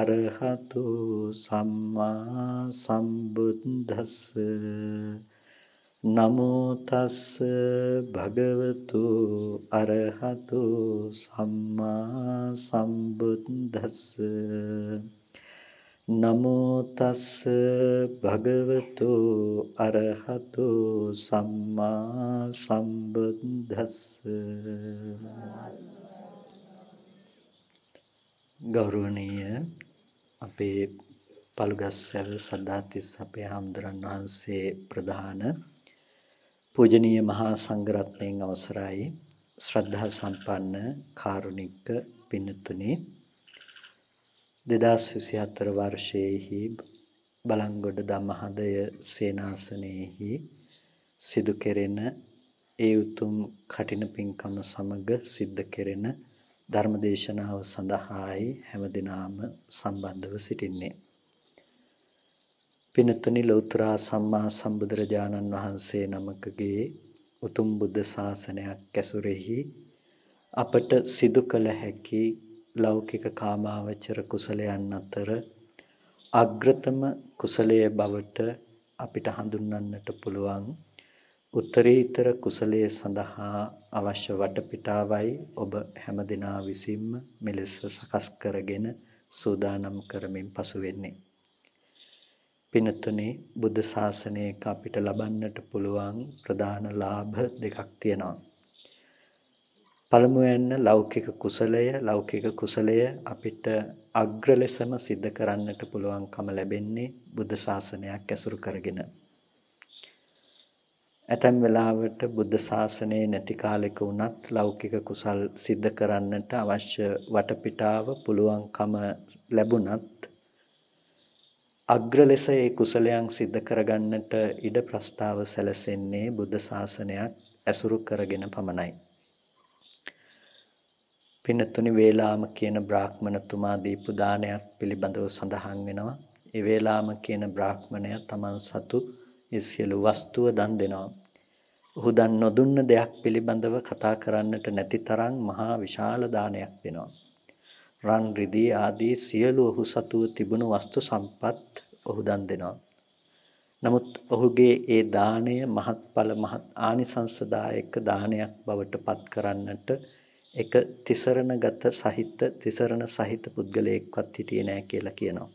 අරහතු සම්මා සම්බුද්දස්ස නමෝ තස්ස භගවතු අරහතු සම්මා සම්බුද්දස්ස නමෝ තස්ස භගවතු අරහතු සම්මා සම්බුද්දස්ස ගෞරවනීය අපේ පළුගස්සර සද්ධාතිස්ස අපේ හාමුදුරන් වහන්සේ ප්‍රධාන පූජනීය මහා සංඝරත්නයෙන් අවසරයි ශ්‍රද්ධා සම්පන්න කාරුණික පින්තුනි 2024 වර්ෂයේහි බලංගොඩ ධම්මහදය සේනාසනයේහි සිදු කෙරෙන ඒ උතුම් කටින පින්කම සමග සිද්ධ කෙරෙන ධර්මදේශනාව සඳහායි හැම දිනාම සම්බන්ධව සිටින්නේ. පිනතුනි ලෞත්‍රා සම්මා සම්බුදුරජාණන් වහන්සේ නමකගේ උතුම් බුද්ධ ශාසනයක් ඇසුරෙහි අපට සිදු කළ හැකි ලෞකික කාමාවචර කුසලයන් අතර අග්‍රතම කුසලයේ බවට අපිට හඳුන්වන්නට පුළුවන් උත්තරීතර කුසලයේ සඳහා අවශ්‍ය වටපිටාවයි ඔබ හැම දිනා විසින්ම මෙලෙස සකස් කරගෙන සූදානම් කරමින් පසු වෙන්නේ. පිනතුනේ බුද්ධ ශාසනයක අපිට ලබන්නට පුළුවන් ප්‍රධාන ලාභ දෙකක් තියෙනවා. පළමුවෙන්ම ලෞකික කුසලය ලෞකික කුසලය අපිට අග්‍ර ලෙසම සිද්ධ කරන්නට පුළුවන්කම ලැබෙන්නේ බුද්ධ ශාසනයක් ඇසුරු කරගෙන. ඇතැම් වෙලාවට බුද්ධ ශාසනයේ නැති කාලෙක වුණත් ලෞකික කුසල් සිද්ධ කරන්නට අවශ්‍ය වටපිටාව පුළුවන්කම ලැබුණත් අග්‍ර ලෙස ඒ කුසලයන් සිද්ධ කරගන්නට ඉඩ ප්‍රස්තාව සැලසෙන්නේ බුද්ධ ශාසනයක් ඇසුරු කරගෙන පමණයි. පින්නතුනි වේලාම කියන බ්‍රාහ්මණතුමා දීපු දානයක් පිළිබඳව සඳහන් වෙනවා. ඒ වේලාම කියන බ්‍රාහ්මණයා තමන් සතු ඒ සියලු වස්තුව දන් දෙනවා. ඔහු දන් නොදුන්න දෙයක් පිළිබඳව කතා කරන්නට නැති තරම් මහා විශාල දානයක් දෙනවා. රන් රිදී ආදී සියලු ඔහු සතුව තිබුණු වස්තු සම්පත් ඔහු දන් දෙනවා. නමුත් ඔහුගේ ඒ දාණය මහත්ඵල මහත් ආනිසංසදායක දානයක් බවට පත් කරන්නට එක තිසරණගත සහිත තිසරණ සහිත පුද්ගලයෙක්වත් හිටියේ නැහැ කියලා කියනවා.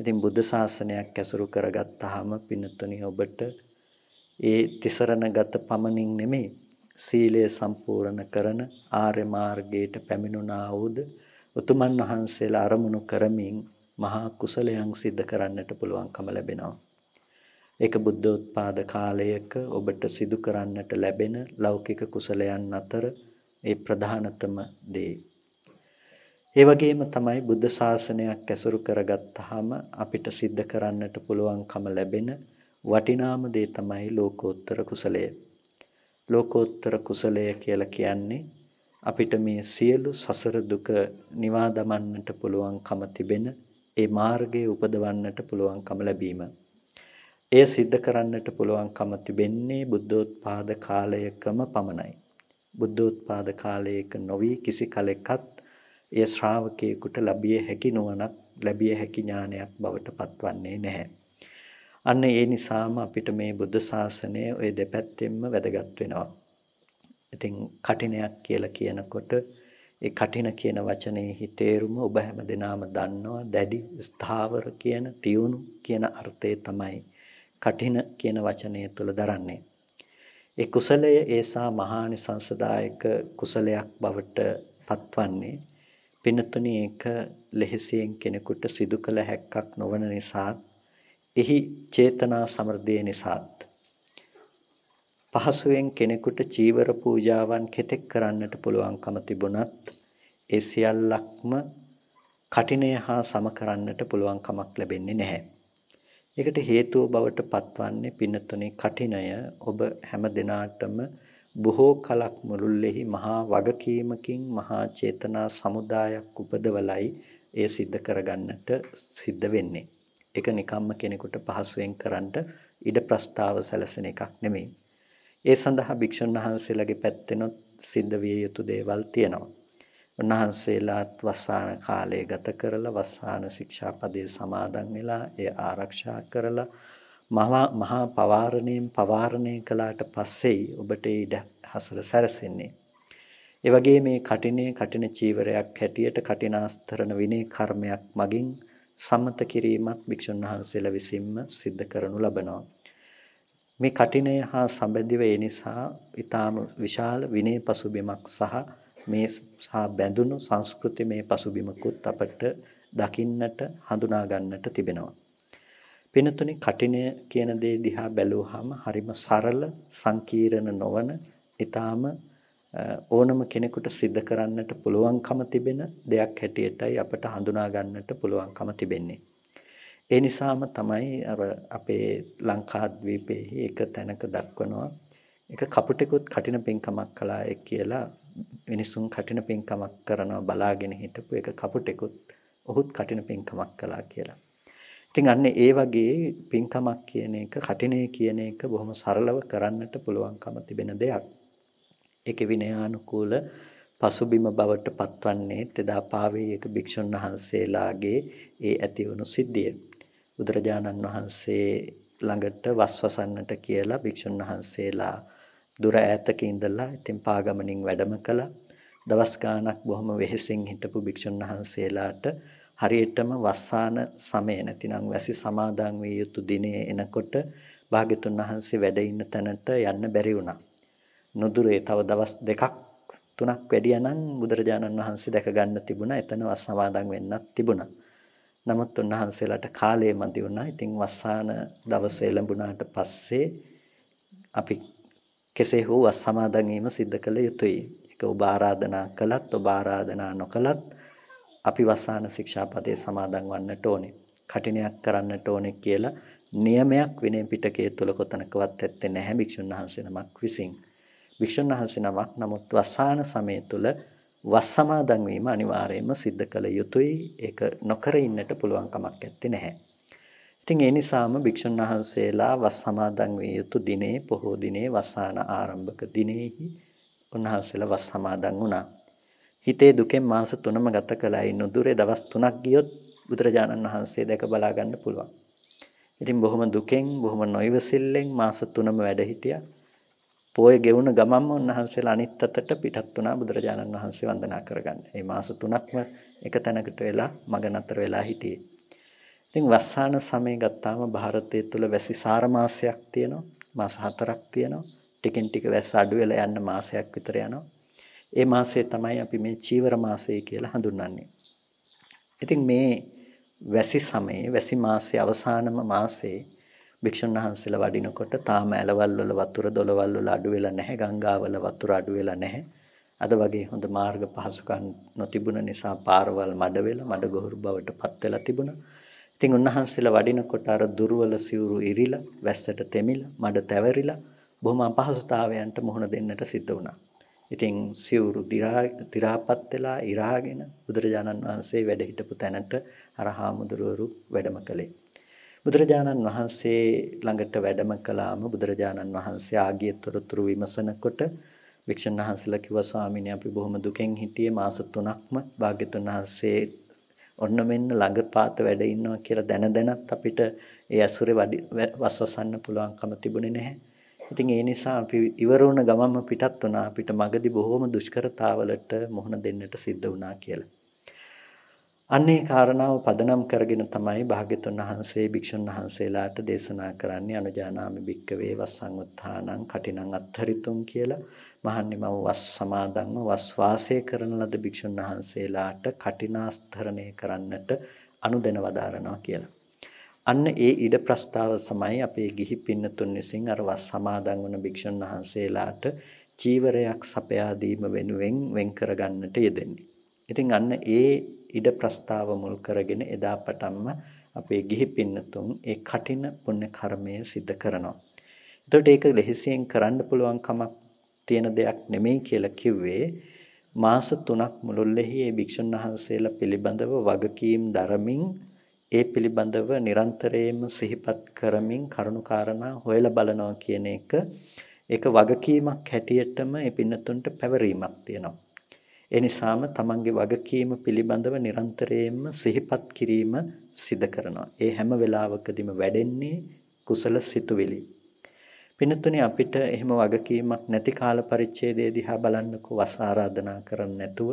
ඉතින් බුද්ධ ශාසනයක් ඇසුරු කරගත්තාම පින්නතුනි ඔබට ඒ තිසරණගත පමණින් නෙමෙයි සීලය සම්පූර්ණ කරන ආර්ය මාර්ගයට පැමිණුණා වූද උතුමන් වහන්සේලා අරමුණු කරමින් මහා කුසලයන් සිද්ධ කරන්නට පුළුවන්කම ලැබෙනවා. ඒක බුද්ධෝත්පාද කාලයක ඔබට සිදු කරන්නට ලැබෙන ලෞකික කුසලයන් අතර ඒ ප්‍රධානතම දේ. ඒ වගේම තමයි බුද්ධ ශාසනයක් ඇසුරු කරගත්තාම අපිට සිද්ධ කරන්නට පුළුවන්කම ලැබෙන වටිනාම දේ තමයි ලෝකෝත්තර කුසලය. ලෝකෝත්තර කුසලය කියලා කියන්නේ අපිට මේ සියලු සසර දුක නිවා දමන්නට පුළුවන්කම තිබෙන ඒ මාර්ගයේ උපදවන්නට පුළුවන්කම ලැබීම. එය සිද්ධ කරන්නට පුළුවන්කම තිබෙන්නේ බුද්ධෝත්පාද කාලයකම පමණයි. බුද්ධෝත්පාද කාලයක නොවි කිසි කලෙකත් ඒ ශ්‍රාවකයෙකුට ලැබිය හැකි නුවණක් ලැබිය හැකි ඥානයක් බවට පත්වන්නේ නැහැ. අන්න ඒ නිසාම අපිට මේ බුද්ධ ශාසනය ওই දෙපැත්තෙන්ම වැදගත් වෙනවා. ඉතින් කටිනයක් කියලා කියනකොට ඒ කටින කියන වචනේහි තේරුම ඔබ හැමදෙනාම දන්නවා දැඩි ස්ථාවර කියන තියුණු කියන අර්ථය තමයි කටින කියන වචනය තුළ දරන්නේ. ඒ කුසලය ඒසා මහානිසංසදායක කුසලයක් බවට පත්වන්නේ පින්නතුනි ඒක ලෙහෙසියෙන් කෙනෙකුට සිදු කළ හැක්කක් නොවන නිසාත් එහි චේතනා සමර්ධය නිසාත් පහසුවෙන් කෙනෙකුට චීවර පූජාවන් කෙතෙක් කරන්නට පුළුවන්කම තිබුණත් ඒ සියල්ලක්ම කටිනය හා සම කරන්නට පුළුවන් කමක් ලැබෙන්නේ නැහැ. ඒකට හේතුව බවට පත්වන්නේ පින්නතුනේ කටිනය ඔබ හැම දිනාටම බොහෝ කලක් මුළුල්ලෙහි මහා වගකීමකින් මහා චේතනා සමුදායක් උපදවලයි ඒ සිද්ධ කරගන්නට සිද්ධ වෙන්නේ. ඒක නිකම්ම කෙනෙකුට පහසුවෙන් කරන්නට ඉඩ ප්‍රස්තාව සැලසෙන එකක් නෙමෙයි. ඒ සඳහා භික්ෂුන් වහන්සේලාගේ පැත්තෙනොත් සිද්ධ විය යුතු දේවල් තියෙනවා. උන්වහන්සේලාත් වස්සාන කාලය ගත කරලා වස්සාන ශික්ෂාපදයේ සමාදන් වෙලා ඒ ආරක්ෂා කරලා මහා පවාරණයෙන් පවාරණය කළාට පස්සෙයි ඔබට ඉඩ හසර සැරසෙන්නේ. ඒ වගේ මේ කටිනේ කටින චීවරයක් හැටියට කටිනාස්තරණ විනේ කර්මයක් මගින් සම්මත කිරීමත් භික්ෂුන් වහන්සේලා විසින්ම සිද්ධ කරනු ලබනවා. මේ කටිනය හා සම්බන්ධව ඒ නිසා ඊටාම විශාල විනේ පසුබිමක් සහ මේ සහ බැඳුණු සංස්කෘතිමේ පසුබිමකුත් අපට දකින්නට හඳුනා ගන්නට තිබෙනවා. වෙනතුනේ කටිනය කියන දේ දිහා බැලුවාම හරිම සරල සංකීර්ණ නොවන ඊටාම ඕනම කෙනෙකුට සිද්ධ කරන්නට පුළුවන්කම තිබෙන දෙයක් හැටියටයි අපට හඳුනා ගන්නට පුළුවන්කම තිබෙන්නේ. ඒ නිසාම තමයි අර අපේ ලංකාද්වීපයේ එක තැනක දක්වනවා එක කපුටෙකුත් කටින පින්කමක් කළා කියලා මිනිසුන් කටින පින්කමක් කරනවා බලාගෙන හිටපු එක කපුටෙකුත් ඔහුත් කටින පින්කමක් කළා කියලා. ඉතින් අන්න ඒ වගේ පින්කමක් කියන එක කටිනේ කියන එක බොහොම සරලව කරන්නට පුළුවන්කම තිබෙන දෙයක්. ඒකේ විනයානුකූල පසුබිම බවට පත්වන්නේ එදා පාවේ එක භික්ෂුන් වහන්සේලාගේ ඒ ඇතිවුණු සිද්ධිය. බුදුරජාණන් වහන්සේ ළඟට වස්වසන්නට කියලා භික්ෂුන් වහන්සේලා දුර ඈතක ඉඳලා ඉතින් පාගමනින් වැඩම කළා. දවස් ගාණක් බොහොම වෙහෙසින් හිටපු භික්ෂුන් වහන්සේලාට හරියටම වස්සාන සමය නැතිනම් වැසි සමාදන් විය යුතු දිනේ එනකොට භාග්‍යතුන් වහන්සේ වැඩ ඉන්න තැනට යන්න බැරි වුණා. නුදුරේ තව දවස් දෙකක් තුනක් වැඩියනම් බුදුරජාණන් වහන්සේ දැක ගන්න තිබුණා. එතන වස් සමාදන් වෙන්නත් තිබුණා. නමුත් උන්වහන්සේලාට කාලය මදි වුණා. ඉතින් වස්සාන දවස එළඹුණාට පස්සේ අපි කෙසේ හෝ වස් සමාදන් වීම සිද්ධ කළ යුතුයි. ඒක ඔබ ආරාධනා කළත් ඔබ ආරාධනා නොකළත් අපි වසාන ශික්ෂාපදයේ සමාදන් වන්නට ඕනේ. කටිනයක් කරන්නට ඕනේ කියලා නියමයක් විනය පිටකයේ තුල කොතනකවත් ඇත්තේ නැහැ භික්ෂුන් වහන්සේ නමක් විසින්. භික්ෂුන් වහන්සේ නමක් නමුත් වසාන සමය තුල වස් සමාදන් වීම අනිවාර්යයෙන්ම සිද්ධ කළ යුතුයි. ඒක නොකර ඉන්නට පුළුවන් කමක් ඇත්තේ නැහැ. ඉතින් ඒ නිසාම භික්ෂුන් වහන්සේලා වස් සමාදන් විය යුතු දිනේ පොහෝ දිනේ වසාන ආරම්භක දිනෙහි උන්වහන්සේලා වස් සමාදන් වුණා. හිතේ දුකෙන් මාස 3ම ගත කළායි නුදුරේ දවස් 3ක් ගියොත් බුදුරජාණන් වහන්සේ දැක බලා ගන්න පුළුවන්. ඉතින් බොහොම දුකෙන් බොහොම නොයවසිල්ලෙන් මාස 3ම වැඩ හිටියා. පොය ගෙවුණ ගමන්ම උන්වහන්සේලා අනිත් අතට පිටත් වුණා බුදුරජාණන් වහන්සේ වන්දනා කරගන්න. මේ මාස 3ක්ම එක තැනකට වෙලා මග නතර වෙලා හිටියේ. ඉතින් වස්සාන සමය ගත්තාම ಭಾರತයේ තුල වැසි සාර මාසයක් තියෙනවා. මාස 4ක් තියෙනවා. ටිකෙන් ටික වැස්ස අඩු වෙලා යන මාසයක් විතර යනවා. ඒ මාසය තමයි අපි මේ චීවර මාසය කියලා හඳුන්වන්නේ. ඉතින් මේ වැසි සමයේ වැසි මාසයේ අවසානම මාසයේ භික්ෂුන් වහන්සේලා වඩිනකොට තාම ඇලවල් වල වතුර දොළවල් වල අඩු වෙලා නැහැ ගංගාවල වතුර අඩු වෙලා නැහැ. අද වගේ හොඳ මාර්ග පහසුකම් නොතිබුණ නිසා පාරවල් මඩ වෙලා මඩ ගොහරු බවට පත් වෙලා තිබුණා. ඉතින් උන්වහන්සේලා වඩිනකොට අර දුර්වල සිවුරු ඉරිලා වැස්සට තෙමිලා මඩ තැවරිලා බොහොම අපහසුතාවයන්ට මුහුණ දෙන්නට සිද්ධ වුණා. ඉතින් සිවුරු දිරාපත් වෙලා ඉරාගෙන බුදුරජාණන් වහන්සේ වැඩ හිටපු තැනට අර හාමුදුරුවරු වැඩම කළේ. බුදුරජාණන් වහන්සේ ළඟට වැඩම කළාම බුදුරජාණන් වහන්සේ ආගිය තොරතුරු විමසනකොට වික්ෂන් වහන්සලා කිව්වා ස්වාමීනි අපි බොහොම දුකෙන් හිටියේ මාස 3ක්ම භාග්‍යතුන් වහන්සේ ඔන්න මෙන්න ළඟපාත වැඩ ඉන්නවා කියලා දැන දැනත් අපිට ඒ ඇසුරේ වස්වසන්න පුළුවන්කම තිබුණේ නැහැ. ඉතින් ඒ නිසා අපි ඉවර වුණ ගමන්ම පිටත් වුණා අපිට මගදී බොහෝම දුෂ්කරතාවලට මුහුණ දෙන්නට සිද්ධ වුණා කියලා. අන්නේ කාරණාව පදනම් කරගෙන තමයි භාග්‍යතුන් වහන්සේ භික්ෂුන් වහන්සේලාට දේශනා කරන්නේ අනුජානාමි භික්කවේ වස්සං උත්ථානං කටිනං අත්හරිතුම් කියලා. මහන්නේ මම වස් සමාදන්ව වස් වාසය කරන ලද භික්ෂුන් වහන්සේලාට කටිනාස්තරණය කරන්නට අනුදෙන වදාරනවා කියලා. අන්න ඒ ඉඩ ප්‍රස්තාව තමයි අපේ ගිහි පින්නතුන් විසින් අර වස් සමාදන් වන භික්ෂුන් වහන්සේලාට චීවරයක් සපයා දීම වෙනුවෙන් වෙන් කර ගන්නට යෙදෙන්නේ. ඉතින් අන්න ඒ ඉඩ ප්‍රස්තාව මුල් කරගෙන එදා පටන්ම අපේ ගිහි පින්නතුන් ඒ කටින පුණ්‍ය කර්මය සිද්ධ කරනවා. එතකොට ඒක ලෙහෙසියෙන් කරන්න පුළුවන් කමක් තියෙන දෙයක් නෙමෙයි කියලා කිව්වේ මාස 3ක් මුළුල්ලෙහි මේ භික්ෂුන් වහන්සේලා පිළිබඳව වගකීම් දරමින් ඒ පිළිබඳව නිරන්තරයෙන්ම සිහිපත් කරමින් කරුණාකාරණා හොයලා බලනවා කියන එක ඒක වගකීමක් හැටියටම මේ පින්නතුන්ට පැවරීමක් තියෙනවා. ඒ නිසාම තමන්ගේ වගකීම පිළිබඳව නිරන්තරයෙන්ම සිහිපත් කිරීම සිදු කරනවා. ඒ හැම වෙලාවකදීම වැඩෙන්නේ කුසල සිතුවිලි. පින්නතුනේ අපිට එහෙම වගකීමක් නැති කාල පරිච්ඡේදය දිහා බලන්නකෝ වස ආරාධනා කරන්න නැතුව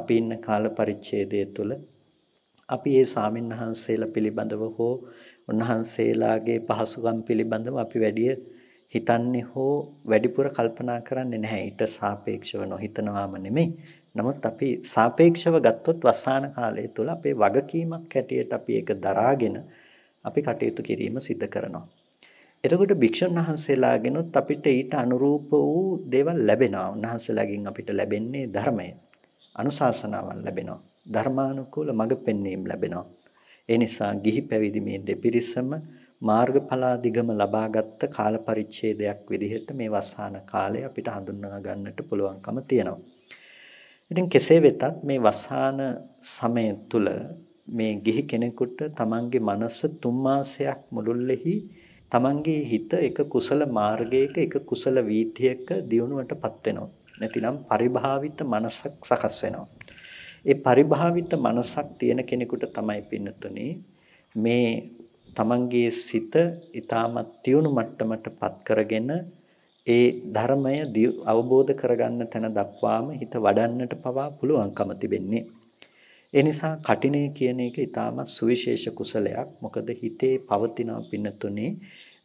අපි ඉන්න කාල පරිච්ඡේදය තුළ අපි ඒ සාමින් වහන්සේලා පිළිබඳව හෝ උන්වහන්සේලාගේ පහසුකම් පිළිබඳව අපි වැඩිය හිතන්නේ හෝ වැඩිපුර කල්පනා කරන්නේ නැහැ. ඊට සාපේක්ෂව නොහිතනවාම නෙමෙයි. නමුත් අපි සාපේක්ෂව ගත්තොත් වසාන කාලය තුළ අපේ වගකීමක් හැටියට අපි ඒක දරාගෙන අපි කටයුතු කිරීම සිද්ධ කරනවා. එතකොට භික්ෂුන් වහන්සේලාගෙනුත් අපිට ඊට අනුරූප වූ දේවල් ලැබෙනවා. උන්වහන්සේලාගෙන් අපිට ලැබෙන්නේ ධර්මය. අනුශාසනාවන් ලැබෙනවා. ධර්මානුකූල මඟ පෙන්වීම ලැබෙනවා. ඒ නිසා ගිහි පැවිදි මේ දෙපිරිසම මාර්ගඵලාදිගම ලබාගත් කාල පරිච්ඡේදයක් විදිහට මේ වසාන කාලය අපිට හඳුන්වා ගන්නට පුළුවන්කම තියෙනවා. ඉතින් කෙසේ වෙතත් මේ වසාන සමය තුල මේ ගිහි කෙනෙකුට තමන්ගේ මනස තුන් මාසයක් මුළුල්ලෙහි තමන්ගේ හිත එක කුසල මාර්ගයක එක කුසල වීථියක දියුණුවටපත් වෙනවා. නැතිනම් පරිභාවිත මනසක් සකස් වෙනවා. ඒ පරිභාවිත මනසක් තියෙන කෙනෙකුට තමයි පින්නතුනේ මේ තමන්ගේ සිත ඊටමත් තියුණු මට්ටමටපත් කරගෙන ඒ ධර්මය අවබෝධ කරගන්න තැන දක්වාම හිත වඩන්නට පවා පුළුවන්කම තිබෙන්නේ. ඒ නිසා කටිනේ කියන එක ඊටමත් සුවිශේෂ කුසලයක්. මොකද හිතේ පවතින පින්නතුනේ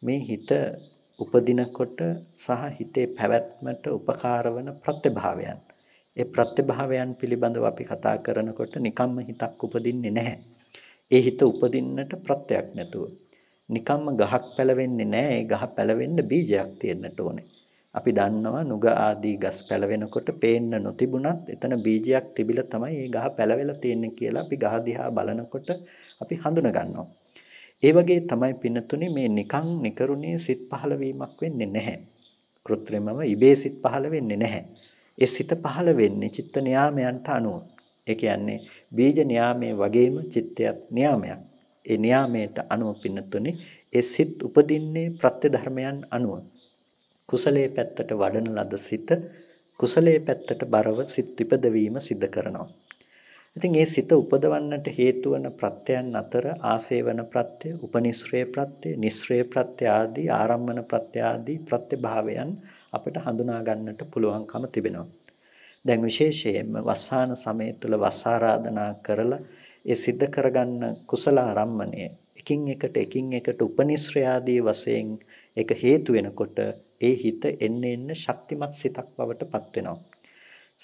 මේ හිත උපදිනකොට සහ හිතේ පැවැත්මට උපකාර වන ප්‍රත්‍යභාවයන්. ඒ ප්‍රත්‍යභාවයන් පිළිබඳව අපි කතා කරනකොට නිකම්ම හිතක් උපදින්නේ නැහැ. ඒ හිත උපදින්නට ප්‍රත්‍යක් නැතුව. නිකම්ම ගහක් පැලවෙන්නේ නැහැ. ඒ ගහ පැලවෙන්න බීජයක් තියෙන්නට ඕනේ. අපි දන්නවා නුග ආදී ගස් පැලවෙනකොට පේන්න නොතිබුණත් එතන බීජයක් තිබිලා තමයි ඒ ගහ පැලවෙලා තියෙන්නේ කියලා අපි ගහ දිහා බලනකොට අපි හඳුන ගන්නවා. ඒ වගේ තමයි පින්නතුනේ මේ නිකං නිකරුණේ සිත් පහළ වීමක් වෙන්නේ නැහැ. કૃත්‍රිමව ඉබේ සිත් පහළ වෙන්නේ නැහැ. ඒ සිත පහළ වෙන්නේ චිත්ත නියාමයන්ට අනුව. ඒ කියන්නේ බීජ නියාමයේ වගේම චිත්තයත් නියාමයක්. ඒ නියාමයට අනුව පින්නතුනේ ඒ සිත් උපදින්නේ ප්‍රත්‍ය ධර්මයන් අනුව. කුසලයේ පැත්තට වඩන ලද සිත කුසලයේ පැත්තට බරව සිත් ඉපදවීම සිද්ධ කරනවා. ඉතින් ඒ සිත උපදවන්නට හේතු වන ප්‍රත්‍යයන් අතර ආසේවන ප්‍රත්‍ය, උපනිශ්‍රේ ප්‍රත්‍ය, නිශ්‍රේ ප්‍රත්‍ය ආදී ආරම්මන ප්‍රත්‍ය ආදී ප්‍රත්‍යභාවයන් අපිට හඳුනා ගන්නට පුළුවන්කම තිබෙනවා. දැන් විශේෂයෙන්ම වසාන සමය තුළ වසාරාධනා කරලා ඒ සිද්ධ කරගන්න කුසල ආරම්මණය එකින් එකට එකින් එකට උපනිශ්‍රයාදී වශයෙන් ඒක හේතු වෙනකොට ඒ හිත එන්න එන්න ශක්තිමත් සිතක් බවට පත් වෙනවා.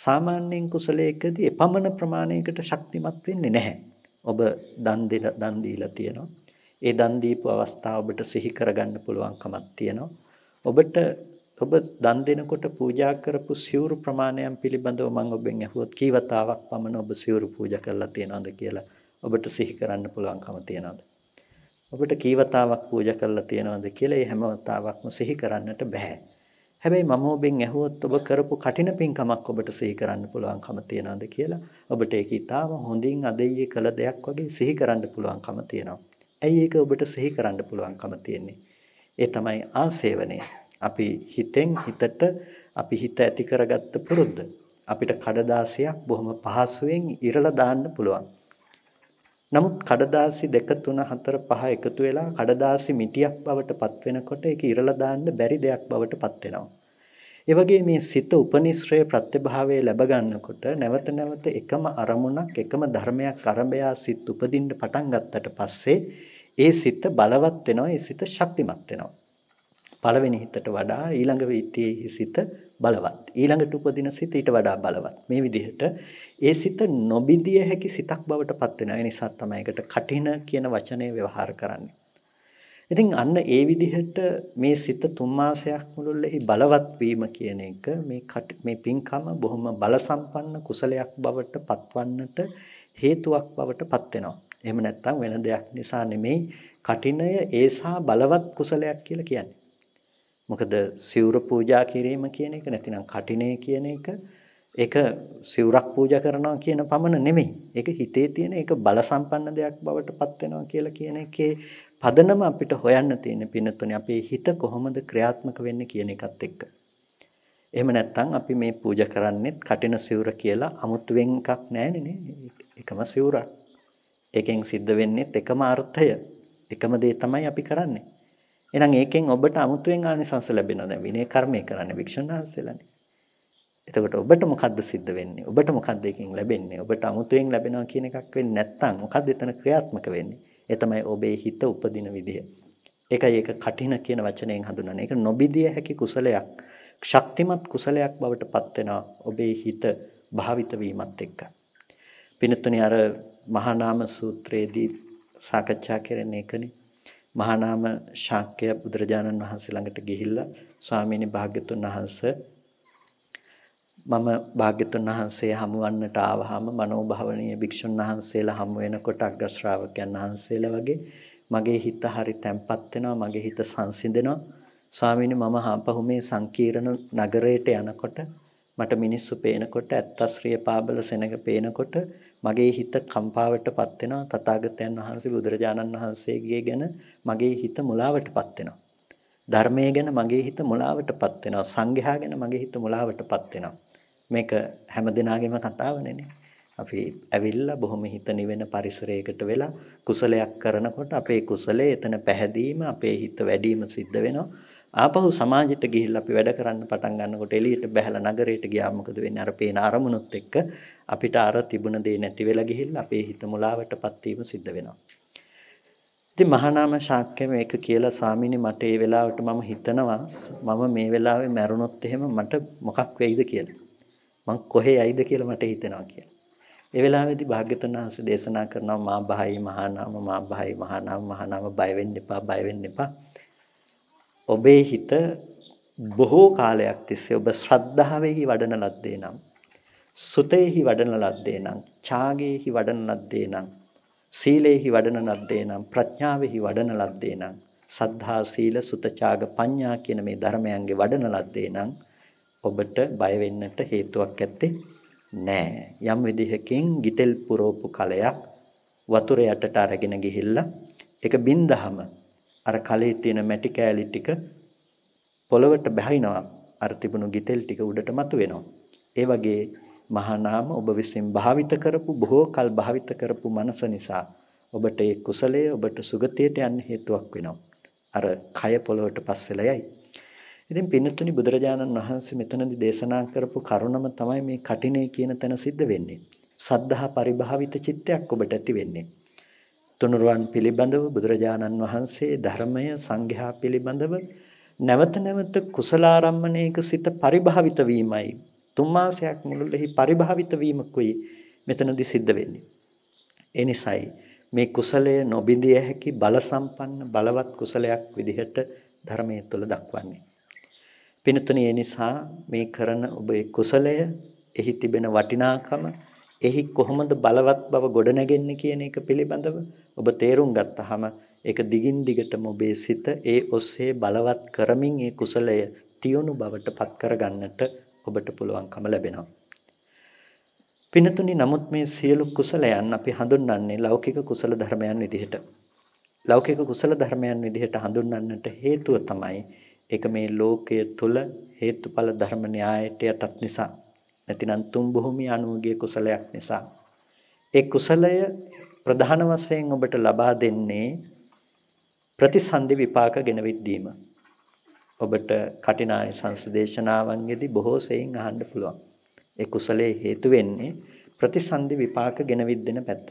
සාමාන්‍යයෙන් කුසලයකදී එපමණ ප්‍රමාණයකට ශක්තිමත් වෙන්නේ නැහැ. ඔබ දන් දෙන දන් දීලා තියෙනවා. ඒ දන් දීපු අවස්ථාව ඔබට සිහි කරගන්න පුළුවන්කමක් තියෙනවා. ඔබට ඔබ දන් දෙනකොට පූජා කරපු සිවුරු ප්‍රමාණයන් පිළිබඳව මම ඔබෙන් අහුවොත් කී වතාවක් පමණ ඔබ සිවුරු පූජා කරලා තියෙනවද කියලා ඔබට සිහි කරන්න පුළුවන්කම තියෙනවද? ඔබට කී වතාවක් පූජා කරලා තියෙනවද කියලා ඒ හැම වතාවක්ම සිහි කරන්නට බෑ. හැබැයි මම ඔබෙන් ඇහුවොත් ඔබ කරපු කටින පින්කමක් ඔබට සිහි කරන්න පුළුවන්කම තියනවාද කියලා ඔබට ඒක ඊටාම හොඳින් අදෙයියේ කළ දෙයක් වගේ සිහි කරන්න පුළුවන්කම තියෙනවා. ඇයි ඒක ඔබට සිහි කරන්න පුළුවන්කම තියෙන්නේ? ඒ තමයි ආසේවණය. අපි හිතෙන් හිතට අපි හිත ඇති කරගත්ත පුරුද්ද. අපිට කඩදාසියක් බොහොම පහසුවෙන් ඉරලා දාන්න පුළුවන්. නමුත් කඩදාසි 2 3 4 5 එකතු වෙලා කඩදාසි මිටියක් බවට පත් වෙනකොට ඒක ඉරලා දාන්න බැරි දෙයක් බවට පත් වෙනවා. ඒ වගේ මේ සිත උපනිශ්‍රය ප්‍රත්‍යභාවයේ ලැබ ගන්නකොට නැවත නැවත එකම අරමුණක් එකම ධර්මයක් අරඹයා සිත් උපදින්න පටන් ගත්තට පස්සේ ඒ සිත බලවත් වෙනවා ඒ සිත ශක්තිමත් වෙනවා පළවෙනි හිතට වඩා ඊළඟ හිතේ සිත බලවත්. ඊළඟට උපදින සිත ඊට වඩා බලවත්. මේ විදිහට ඒ සිත නොබිදිය හැකි සිතක් බවට පත් වෙනවා. ඒ නිසා තමයි ඒකට කටින කියන වචනේ ව්‍යවහාර කරන්නේ. ඉතින් අන්න ඒ විදිහට මේ සිත තුන් මාසයක් මුළුල්ලේ බලවත් වීම කියන එක මේ මේ පින්කම බොහොම බල සම්පන්න කුසලයක් බවට පත්වන්නට හේතුවක් බවට පත් වෙනවා. එහෙම නැත්නම් වෙන දෙයක් නිසා නෙමෙයි කටිනය ඒසා බලවත් කුසලයක් කියලා කියන්නේ. මොකද සිවුර පූජා කිරීම කියන එක නැතිනම් කටිනේ කියන එක ඒක සිවුරක් පූජා කරනවා කියන පමණ නෙමෙයි. ඒක හිතේ තියෙන ඒක බල සම්පන්න දෙයක් බවට පත් වෙනවා කියලා කියන එකේ පදනම අපිට හොයන්න තියෙන පින්නතුනේ අපේ හිත කොහොමද ක්‍රියාත්මක වෙන්නේ කියන එකත් එක්ක. එහෙම නැත්නම් අපි මේ පූජා කරන්නේ කටින සිවුර කියලා අමුතුවෙන් එකක් නෑනේ එකම සිවුරක්. ඒකෙන් සිද්ධ වෙන්නේ එකම අර්ථය. එකම දේ තමයි අපි කරන්නේ. එහෙනම් ඒකෙන් ඔබට අමුතුවෙන් ආනිසංස ලැබෙනවා දැන් විනය කර්මය කරන්නේ වික්ෂණහන්සෙලානේ. එතකොට ඔබට මොකද්ද සිද්ධ වෙන්නේ? ඔබට මොකද්ද එකෙන් ලැබෙන්නේ? ඔබට අමුතුවෙන් ලැබෙනවා කියන එකක් වෙන්නේ නැත්නම් මොකද්ද එතන ක්‍රියාත්මක වෙන්නේ? ඒ තමයි ඔබේ හිත උපදින විදිය. ඒකයි ඒක කඨින කියන වචනයෙන් හඳුන්වන්නේ. ඒක නොබිදිය හැකි කුසලයක්. ශක්තිමත් කුසලයක් බවට පත් වෙනවා ඔබේ හිත භාවිත වීමත් එක්ක. පින්තුනි අර මහානාම සූත්‍රයේදී සාකච්ඡා කරන එකනේ මහානාම ශාක්‍ය බුදුරජාණන් වහන්සේ ළඟට ගිහිල්ලා ස්වාමීනි භාග්‍යතුන් වහන්සේ මම භාග්‍යතුන් වහන්සේ හමුවන්නට ආවහම මනෝභවනීය භික්ෂුන් වහන්සේලා හමු වෙනකොට අග්‍ර ශ්‍රාවකයන් වහන්සේලා වගේ මගේ හිත හරි තැම්පත් වෙනවා මගේ හිත සංසිඳෙනවා ස්වාමීනි මම හම්පහු මේ සංකීර්ණ නගරයට යනකොට මට මිනිස්සු පේනකොට ඇත්තස්රිය පාබල සෙනඟ පේනකොට මගේ හිත කම්පාවටපත් වෙනවා තථාගතයන් වහන්සේ බුදුරජාණන් වහන්සේගේ ගැන මගේ හිත මුලාවටපත් වෙනවා ධර්මයේ ගැන මගේ හිත මුලාවටපත් වෙනවා සංඝයා ගැන මගේ හිත මුලාවටපත් වෙනවා මේක හැම දිනාගේම කතාවනේ අපි ඇවිල්ලා බොහොම හිත නිවෙන පරිසරයකට වෙලා කුසලයක් කරනකොට අපේ කුසලයේ එතන පැහැදීම අපේ හිත වැඩිම සිද්ධ වෙනවා ආපහු සමාජයට ගිහිල්ලා අපි වැඩ කරන්න පටන් ගන්නකොට එළියට බහැලා නගරයට ගියාම මොකද වෙන්නේ අර පේන අරමුණුත් එක්ක අපිට අර තිබුණ දේ නැති වෙලා ගිහිල්ලා අපේ හිත මුලාවටපත් වීම සිද්ධ වෙනවා. ඉතින් මහානාම ශාක්‍ය මේක කියලා සාමිනි මට ඒ වෙලාවට මම හිතනවා මම මේ වෙලාවේ මැරුණොත් එහෙම මට මොකක් වෙයිද කියලා. මං කොහේ යයිද කියලා මට හිතෙනවා කියලා. ඒ වෙලාවේදී භාග්‍යතුන් වහන්සේ දේශනා කරනවා මා බහයි මහානාම මා බහයි මහානාම මහානාම බය වෙන්න එපා බය වෙන්න එපා. ඔබේ හිත බොහෝ කාලයක් තිස්සේ ඔබ ශ්‍රද්ධාවෙහි වඩන ලද්දේ නම් සුතේහි වඩන ලද්දේ නම් ඡාගේහි වඩන ලද්දේ නම් සීලේහි වඩන ලද්දේ නම් ප්‍රඥාවෙහි වඩන ලද්දේ නම් සද්ධා සීල සුත ඡාග පඤ්ඤා කියන මේ ධර්මයන්ගේ වඩන ලද්දේ නම් ඔබට බය වෙන්නට හේතුවක් ඇත්තේ නෑ යම් විදිහකින් ගිතෙල් පුරෝපු කලයක් වතුර යටට අරගෙන ගිහිල්ලා ඒක බින්දහම අර කලේ තියෙන මැටි කෑලි ටික පොළවට බහිනවා අර තිබුණු ගිතෙල් ටික උඩට මතුවෙනවා ඒ වගේ මහා නාම ඔබ විසින් භාවිත කරපු බොහෝ කල් භාවිත කරපු මනස නිසා ඔබට ඒ කුසලය ඔබට සුගතියට යන්න හේතුවක් වෙනවා. අර කය පොළොවට පස්සෙලයි. ඉතින් පින්නතුනි බුදුරජාණන් වහන්සේ මෙතනදී දේශනා කරපු කරුණම තමයි මේ කටිනේ කියන තැන සිද්ධ වෙන්නේ. සද්ධා පරිභාවිත චිත්තයක් ඔබට ඇති වෙන්නේ. තුනුරුවන් පිළිබඳව බුදුරජාණන් වහන්සේ ධර්මය සංඝයා පිළිබඳව නැවත නැවත කුසලාරම්මණයක සිත පරිභාවිත වීමයි තුන් මාසයක් මුළුල්ලෙහි පරිභාවිත වීමකුයි මෙතනදී සිද්ධ වෙන්නේ. ඒ නිසායි මේ කුසලය නොබිඳිය හැකි බල සම්පන්න බලවත් කුසලයක් විදිහට ධර්මයේ තුල දක්වන්නේ. පිනතුනේ ඒ නිසා මේ කරන ඔබේ කුසලය එහි තිබෙන වටිනාකම එහි කොහොමද බලවත් බව ගොඩනැගෙන්නේ කියන එක පිළිබඳව ඔබ තේරුම් ගත්තාම ඒක දිගින් දිගටම ඔබේ සිත ඒ ඔස්සේ බලවත් කරමින් ඒ කුසලය තියුණු බවට පත් කරගන්නට ඔබට පුළුවන්කම ලැබෙනවා. පිනතුනි නමුත් මේ සියලු කුසලයන් අපි හඳුන්වන්නේ ලෞකික කුසල ධර්මයන් විදිහට. ලෞකික කුසල ධර්මයන් විදිහට හඳුන්වන්නට හේතුව තමයි ඒක මේ ලෝකය තුල හේතුඵල ධර්ම න්‍යායට යටත් නිසා. නැතිනම් තුන් භූමිය අනුගේ කුසලයක් නිසා. ඒ කුසලය ප්‍රධාන වශයෙන් ඔබට ලබා දෙන්නේ ප්‍රතිසන්දි විපාක ගෙනවිද්දීම. ඔබට කටිනානි සංසදේශනාවන්ගෙදී බොහෝ සෙයින් අහන්න පුළුවන්. ඒ කුසලයේ හේතු වෙන්නේ ප්‍රතිසන්දි විපාක ගෙනවිද්දෙන පැත්ත.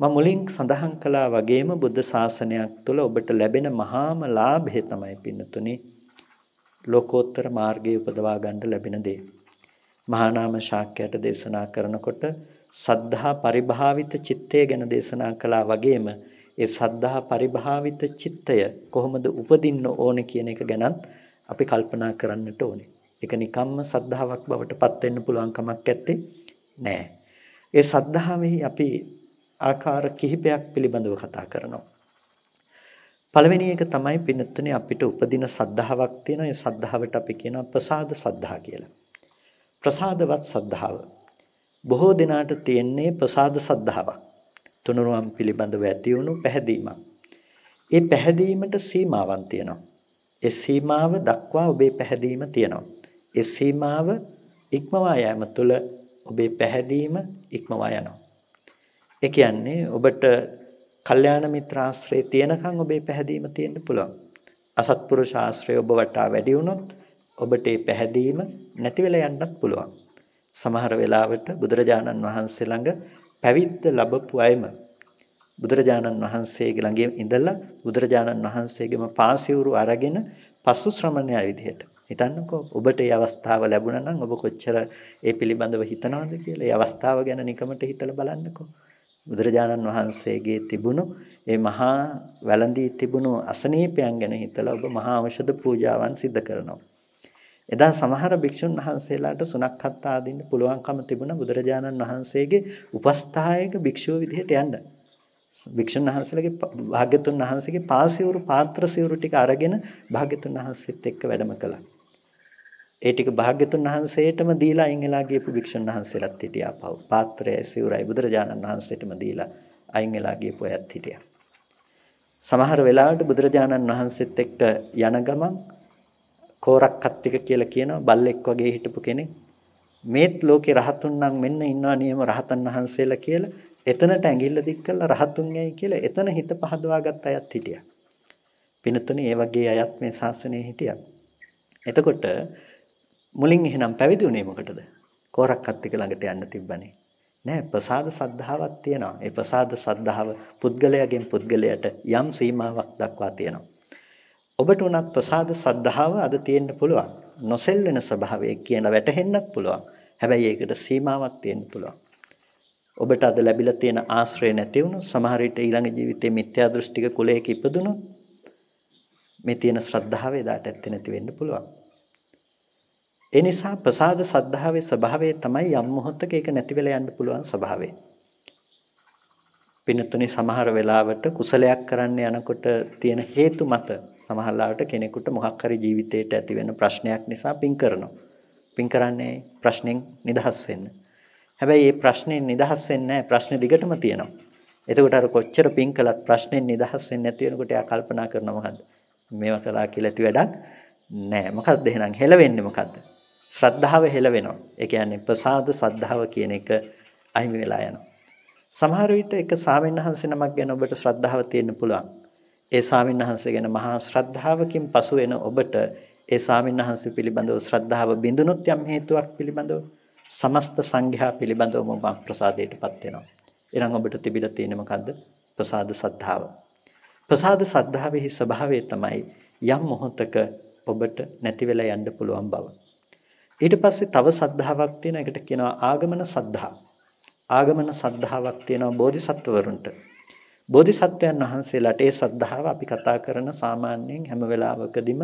මම මුලින් සඳහන් කළා වගේම බුද්ධ ශාසනයක් තුළ ඔබට ලැබෙන මහාම ලාභය තමයි පින්නතුනි ලෝකෝත්තර මාර්ගයේ උපදවා ගන්න ලැබෙන දේ. මහානාම ශාක්‍යයට දේශනා කරනකොට සද්ධා පරිභාවිත චිත්තය ගැන දේශනා කළා වගේම ඒ සද්ධා පරිභාවිත චිත්තය කොහොමද උපදින්න ඕන කියන එක ගැනත් අපි කල්පනා කරන්නට ඕනේ. ඒක නිකම්ම සද්ධාාවක් බවට පත් වෙන්න පුළුවන් කමක් නැත්තේ නෑ. ඒ සද්ධාවෙහි අපි ආකාර කිහිපයක් පිළිබඳව කතා කරනවා. පළවෙනි එක තමයි පින්නතුනේ අපිට උපදින සද්ධාාවක් තියෙන ඒ සද්ධාවට අපි කියනවා ප්‍රසාද සද්ධා කියලා. ප්‍රසාදවත් සද්ධාව. බොහෝ දිනාට තියෙන්නේ ප්‍රසාද සද්ධාාවක්. තුනුරුවන් පිළිබඳව ඇති වුණු පැහැදීමක්. ඒ පැහැදීමට සීමාවන් තියෙනවා. ඒ සීමාව දක්වා ඔබේ පැහැදීම තියෙනවා. ඒ සීමාව ඉක්මවා යෑම තුළ ඔබේ පැහැදීම ඉක්මවා යනවා. ඒ කියන්නේ ඔබට කල්යාණ මිත්‍ර ආශ්‍රය තියෙනකන් ඔබේ පැහැදීම තියෙන්න පුළුවන්. අසත්පුරුෂ ආශ්‍රය ඔබ වටා වැඩි වුණොත් ඔබට ඒ පැහැදීම නැති වෙලා යන්නත් පුළුවන්. සමහර වෙලාවට බුදුරජාණන් වහන්සේ ළඟ පැවිද්ද ලැබපු අයම බුදුරජාණන් වහන්සේගේ ළඟේ ඉඳලා බුදුරජාණන් වහන්සේගේම පාසිවුරු අරගෙන පසු ශ්‍රමණයා විදිහට හිතන්නකෝ ඔබට මේ අවස්ථාව ලැබුණා නම් ඔබ කොච්චර ඒ පිළිබඳව හිතනවද කියලා මේ අවස්ථාව ගැන නිකමට හිතලා බලන්නකෝ බුදුරජාණන් වහන්සේගේ තිබුණු ඒ මහා වැළඳී තිබුණු අසනීපයන් ගැන හිතලා ඔබ මහා ඖෂධ පූජාවන් සිද්ධ කරනවා එදා සමහර භික්ෂුන් වහන්සේලාට සුණක්හත් ආදින්න පුළුවන්කම තිබුණා බුදුරජාණන් වහන්සේගේ උපස්ථායක භික්ෂුව විදිහට යන්න. භික්ෂුන් වහන්සේලාගේ භාග්‍යතුන් වහන්සේගේ පාසියුරු පාත්‍ර සිවුරු ටික අරගෙන භාග්‍යතුන් වහන්සේත් එක්ක වැඩම කළා. ඒ ටික භාග්‍යතුන් වහන්සේටම දීලා අයින් වෙලා ගියපු භික්ෂුන් වහන්සේලාත් හිටියා පව්. පාත්‍රයයි සිවුරයි බුදුරජාණන් වහන්සේටම දීලා අයින් වෙලා ගියපු අයත් හිටියා. සමහර වෙලාවට බුදුරජාණන් වහන්සේත් එක්ක යන ගමන් කෝරක්කත්තික කියලා කියනවා බල්ලෙක් වගේ හිටපු කෙනෙක් මේත් ලෝකේ රහතුන් නම් මෙන්න ඉන්නවා නියම රහතන් වහන්සේලා කියලා එතනට ඇඟිල්ල දික් කළා රහතුන් ඇයි කියලා එතන හිත පහදවාගත් අයත් හිටියා. පිනතුනේ ඒ වගේ අයත් මේ ශාසනයේ හිටියා. එතකොට මුලින් එහෙනම් පැවිදි වුණේ මොකටද? කෝරක්කත්තික ළඟට යන්න තිබ්බනේ. නෑ ප්‍රසාද සද්ධාවක් තියෙනවා. ඒ ප්‍රසාද සද්ධාව පුද්ගලයාගෙන් පුද්ගලයාට යම් සීමාවක් දක්වා තියෙනවා. ඔබට උනත් ප්‍රසාද සද්ධාව අද තියෙන්න පුළුවන්. නොසෙල් වෙන ස්වභාවය කියලා වැටහෙන්නත් පුළුවන්. හැබැයි ඒකට සීමාවක් තියෙන්න පුළුවන්. ඔබට අද ලැබිලා තියෙන ආශ්‍රය නැති වුණොත් සමහර විට ඊළඟ ජීවිතේ මිත්‍යා දෘෂ්ටික කුලයක ඉපදුනොත් මේ තියෙන ශ්‍රද්ධාව එදාට ඇත්තේ නැති වෙන්න පුළුවන්. ඒ නිසා ප්‍රසාද සද්ධාවේ ස්වභාවය තමයි යම් මොහොතක ඒක නැති වෙලා යන්න පුළුවන් ස්වභාවය. පින්නතුනේ සමහර වෙලාවට කුසලයක් කරන්න යනකොට තියෙන හේතු මත සමහරලාට කෙනෙකුට මොකක් හරි ජීවිතේට ඇති වෙන ප්‍රශ්නයක් නිසා පින් කරනවා. පින් කරන්නේ ප්‍රශ්නෙන් නිදහස් වෙන්න. හැබැයි මේ ප්‍රශ්නේ නිදහස් වෙන්නේ නැහැ. ප්‍රශ්නේ දිගටම තියෙනවා. එතකොට අර කොච්චර පින් කළත් ප්‍රශ්නේ නිදහස් වෙන්නේ නැති වෙනකොට එයා කල්පනා කරනවා මොකද්ද? මේවා කළා කියලා ඇති වැඩක් නැහැ. මොකද්ද එහෙනම් හෙලවෙන්නේ මොකද්ද? ශ්‍රද්ධාව හෙලවෙනවා. ඒ කියන්නේ ප්‍රසාද සද්ධාව කියන එක අහිමි වෙලා යනවා. සමහර විට එක සාමෙන්හන්සේ නමක් ගැන ඔබට ශ්‍රද්ධාව තියෙන්න පුළුවන්. ඒ ස්වාමින්වහන්සේ ගැන මහා ශ්‍රද්ධාවකින් පසු වෙන ඔබට ඒ ස්වාමින්වහන්සේ පිළිබඳව ශ්‍රද්ධාව බිඳුනොත් යම් හේතුවක් පිළිබඳව සමස්ත සංඝයා පිළිබඳවම මම ප්‍රසාදයටපත් වෙනවා. එහෙනම් ඔබට තිබිලා තියෙන්නේ මොකද්ද? ප්‍රසාද සද්ධාව. ප්‍රසාද සද්ධාවෙහි ස්වභාවය තමයි යම් මොහොතක ඔබට නැති වෙලා යන්න පුළුවන් බව. ඊට පස්සේ තව සද්ධාාවක් තියෙන එකට කියනවා ආගමන සද්ධා. ආගමන සද්ධාාවක් තියෙනවා බෝධිසත්වවරුන්ට. බෝධිසත්වයන් වහන්සේලාට ඒ සද්ධාව අපි කතා කරන සාමාන්‍යයෙන් හැම වෙලාවකදීම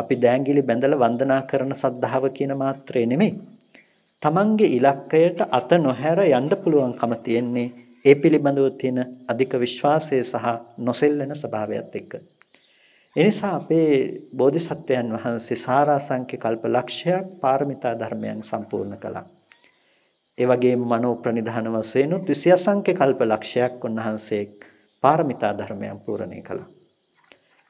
අපි දෑංගිලි බැඳලා වන්දනා කරන සද්ධාව කියන මාත්‍රේ නෙමෙයි. Tamange ඉලක්කයට අත නොහැර යන්න පුළුවන්කම තියෙන්නේ ඒ පිළිබඳව තියෙන අධික විශ්වාසය සහ නොසෙල්ලෙන ස්වභාවයත් එක්ක. එනිසා අපේ බෝධිසත්වයන් වහන්සේ සාරාංශික කල්ප ලක්ෂයක් පාරමිතා ධර්මයන් සම්පූර්ණ කළා. ඒ වගේම මනෝ ප්‍රනිධාන වශයෙන් උත් 20 සංඛ්‍ය කල්ප ලක්ෂයක් උන්වහන්සේ පාරමිතා ධර්මයන් පූර්ණේ කළා.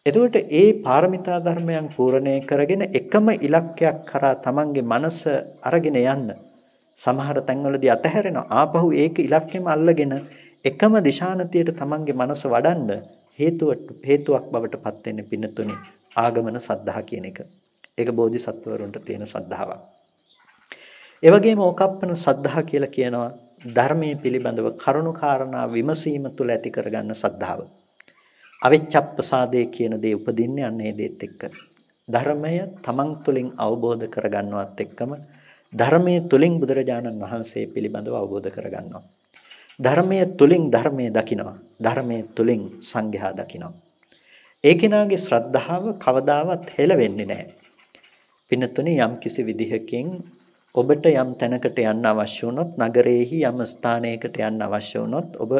එතකොට ඒ පාරමිතා ධර්මයන් පූර්ණේ කරගෙන එකම ඉලක්කයක් කරා තමන්ගේ මනස අරගෙන යන්න සමහර තැන්වලදී අතහැරෙන ආපහු ඒක ඉලක්කෙම අල්ලගෙන එකම දිශානතියට තමන්ගේ මනස වඩන්න හේතුවට හේතුවක් බවට පත් වෙන්නේ පින්නතුනේ ආගමන සද්ධා කියන එක. ඒක බෝධිසත්වවරුන්ට තියෙන සද්ධාවක්. ඒ වගේම ඕකප්පන සද්ධා කියලා කියනවා ධර්මයේ පිළිබඳව කරුණු කාරණා විමසීම තුළ ඇති කරගන්න සද්ධාව. අවිච්ඡප්පසාදේ කියන දේ උපදින්නේ අන්න ඒ දේත් එක්ක. ධර්මය තමන් තුළින් අවබෝධ කරගන්නවත් එක්කම ධර්මයේ තුලින් බුදුරජාණන් වහන්සේ පිළිබඳව අවබෝධ කරගන්නවා. ධර්මයේ තුලින් ධර්මයේ දකිනවා. ධර්මයේ තුලින් සංඝයා දකිනවා. ඒ කෙනාගේ ශ්‍රද්ධාව කවදාවත් හෙල වෙන්නේ නැහැ. පින්නතුනේ යම් කිසි විදිහකින් ඔබට යම් තැනකට යන්න අවශ්‍ය වුණොත් නගරයේහි යම් ස්ථානයකට යන්න අවශ්‍ය වුණොත් ඔබ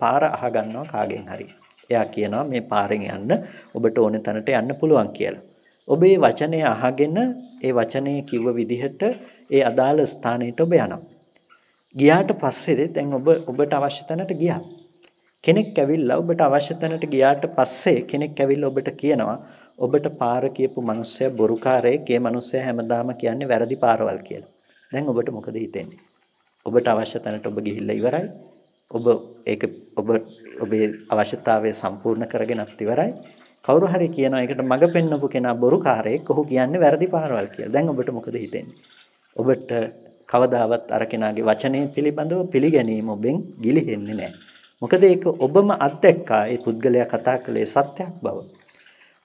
පාර අහගන්නවා කාගෙන් හරි. එයා කියනවා මේ පාරෙන් යන්න ඔබට ඕන තැනට යන්න පුළුවන් කියලා. ඔබ මේ වචනය අහගෙන ඒ වචනය කිව්ව විදිහට ඒ අදාළ ස්ථානයට ඔබ යනවා. ගියාට පස්සේ දැන් ඔබ ඔබට අවශ්‍ය තැනට ගියා. කෙනෙක් ඇවිල්ලා ඔබට අවශ්‍ය තැනට ගියාට පස්සේ කෙනෙක් ඇවිල්ලා ඔබට කියනවා ඔබට පාර කියපු මිනිස්සයා බොරුකාරයෙක්, ඒ මිනිස්සයා හැමදාම කියන්නේ වැරදි පාරවල් කියලා. දැන් ඔබට මොකද හිතෙන්නේ? ඔබට අවශ්‍ය තැනට ඔබ ගිහිල්ලා ඉවරයි. ඔබ ඒක ඔබ ඔබේ අවශ්‍යතාවය සම්පූර්ණ කරගෙනත් ඉවරයි. කවුරු හරි කියනවා ඒකට මඟ පෙන්වපු කෙනා බොරුකාරයෙක්. ඔහු කියන්නේ වැරදි පාරවල් කියලා. දැන් ඔබට මොකද හිතෙන්නේ? ඔබට කවදාවත් අර කෙනාගේ වචනය පිළිබඳව පිළිගැනීම ඔබෙන් ගිලිහෙන්නේ නැහැ. මොකද ඒක ඔබම අත්දැක්කා ඒ පුද්ගලයා කතා කළේ සත්‍යයක් බව.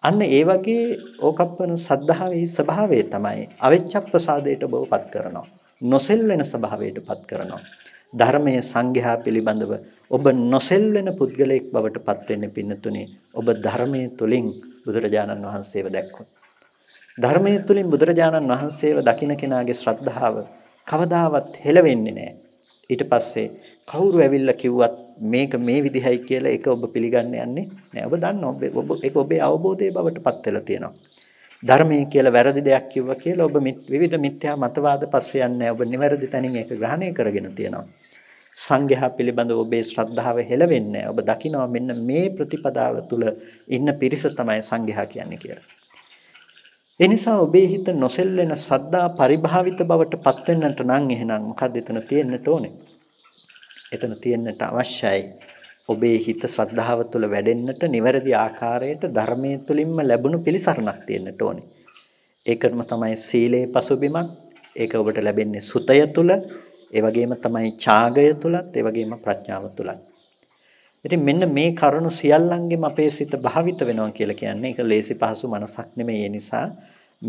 අන්න ඒ වගේ ඕකප්පන සද්ධාවේ ස්වභාවය තමයි අවිච්ඡප්පසාදයට බවපත් කරනවා. නොසෙල්වෙන ස්වභාවයටපත් කරනවා. ධර්මයේ සංඝයා පිළිබඳව ඔබ නොසෙල්වෙන පුද්ගලයෙක් බවට පත් වෙන්න පින්නතුනේ ඔබ ධර්මයේ තුලින් බුදුරජාණන් වහන්සේව දැක්කොත් ධර්මයේ තුලින් බුදුරජාණන් වහන්සේව දකින කෙනාගේ ශ්‍රද්ධාව කවදාවත් හෙලවෙන්නේ නැහැ ඊට පස්සේ කවුරු ඇවිල්ලා කිව්වත් මේක මේ විදිහයි කියලා ඒක ඔබ පිළිගන්න යන්නේ නැහැ ඔබ දන්නවා ඔබ ඒක ඔබේ අවබෝධයේ බවට පත් වෙලා තියෙනවා ධර්මයේ කියලා වැරදි දෙයක් කිව්වා කියලා ඔබ විවිධ මිත්‍යා මතවාද පස්සේ යන්නේ ඔබ නිවැරදි තැනින් ඒක ග්‍රහණය කරගෙන තියෙනවා. සංඝයා පිළිබඳව ඔබේ ශ්‍රද්ධාව හෙළවෙන්නේ ඔබ දකිනවා මෙන්න මේ ප්‍රතිපදාව තුළ ඉන්න පිරිස තමයි සංඝයා කියන්නේ කියලා. එනිසා ඔබේ හිත නොසෙල්ලෙන සද්දා පරිභාවිත බවට පත් වෙන්නට නම් එහෙනම් මොකද්ද එතන තියෙන්නට ඕනේ? එතන තියෙන්නට අවශ්‍යයි ඔබේ හිත ශ්‍රද්ධාව තුළ වැඩෙන්නට නිවැරදි ආකාරයට ධර්මයේ තුලින්ම ලැබුණු පිළිසරණක් තියෙන්නට ඕනේ. ඒකටම තමයි සීලේ පසුබිමක්. ඒක ඔබට ලැබෙන්නේ සුතය තුළ, ඒ වගේම තමයි ඡාගය තුලත්, ඒ වගේම ප්‍රඥාව තුලත්. ඉතින් මෙන්න මේ කරුණු සියල්ලංගෙම අපේ සිත භාවිත වෙනවා කියලා කියන්නේ ඒක ලේසි පහසු මනසක් නෙමෙයි ඒ නිසා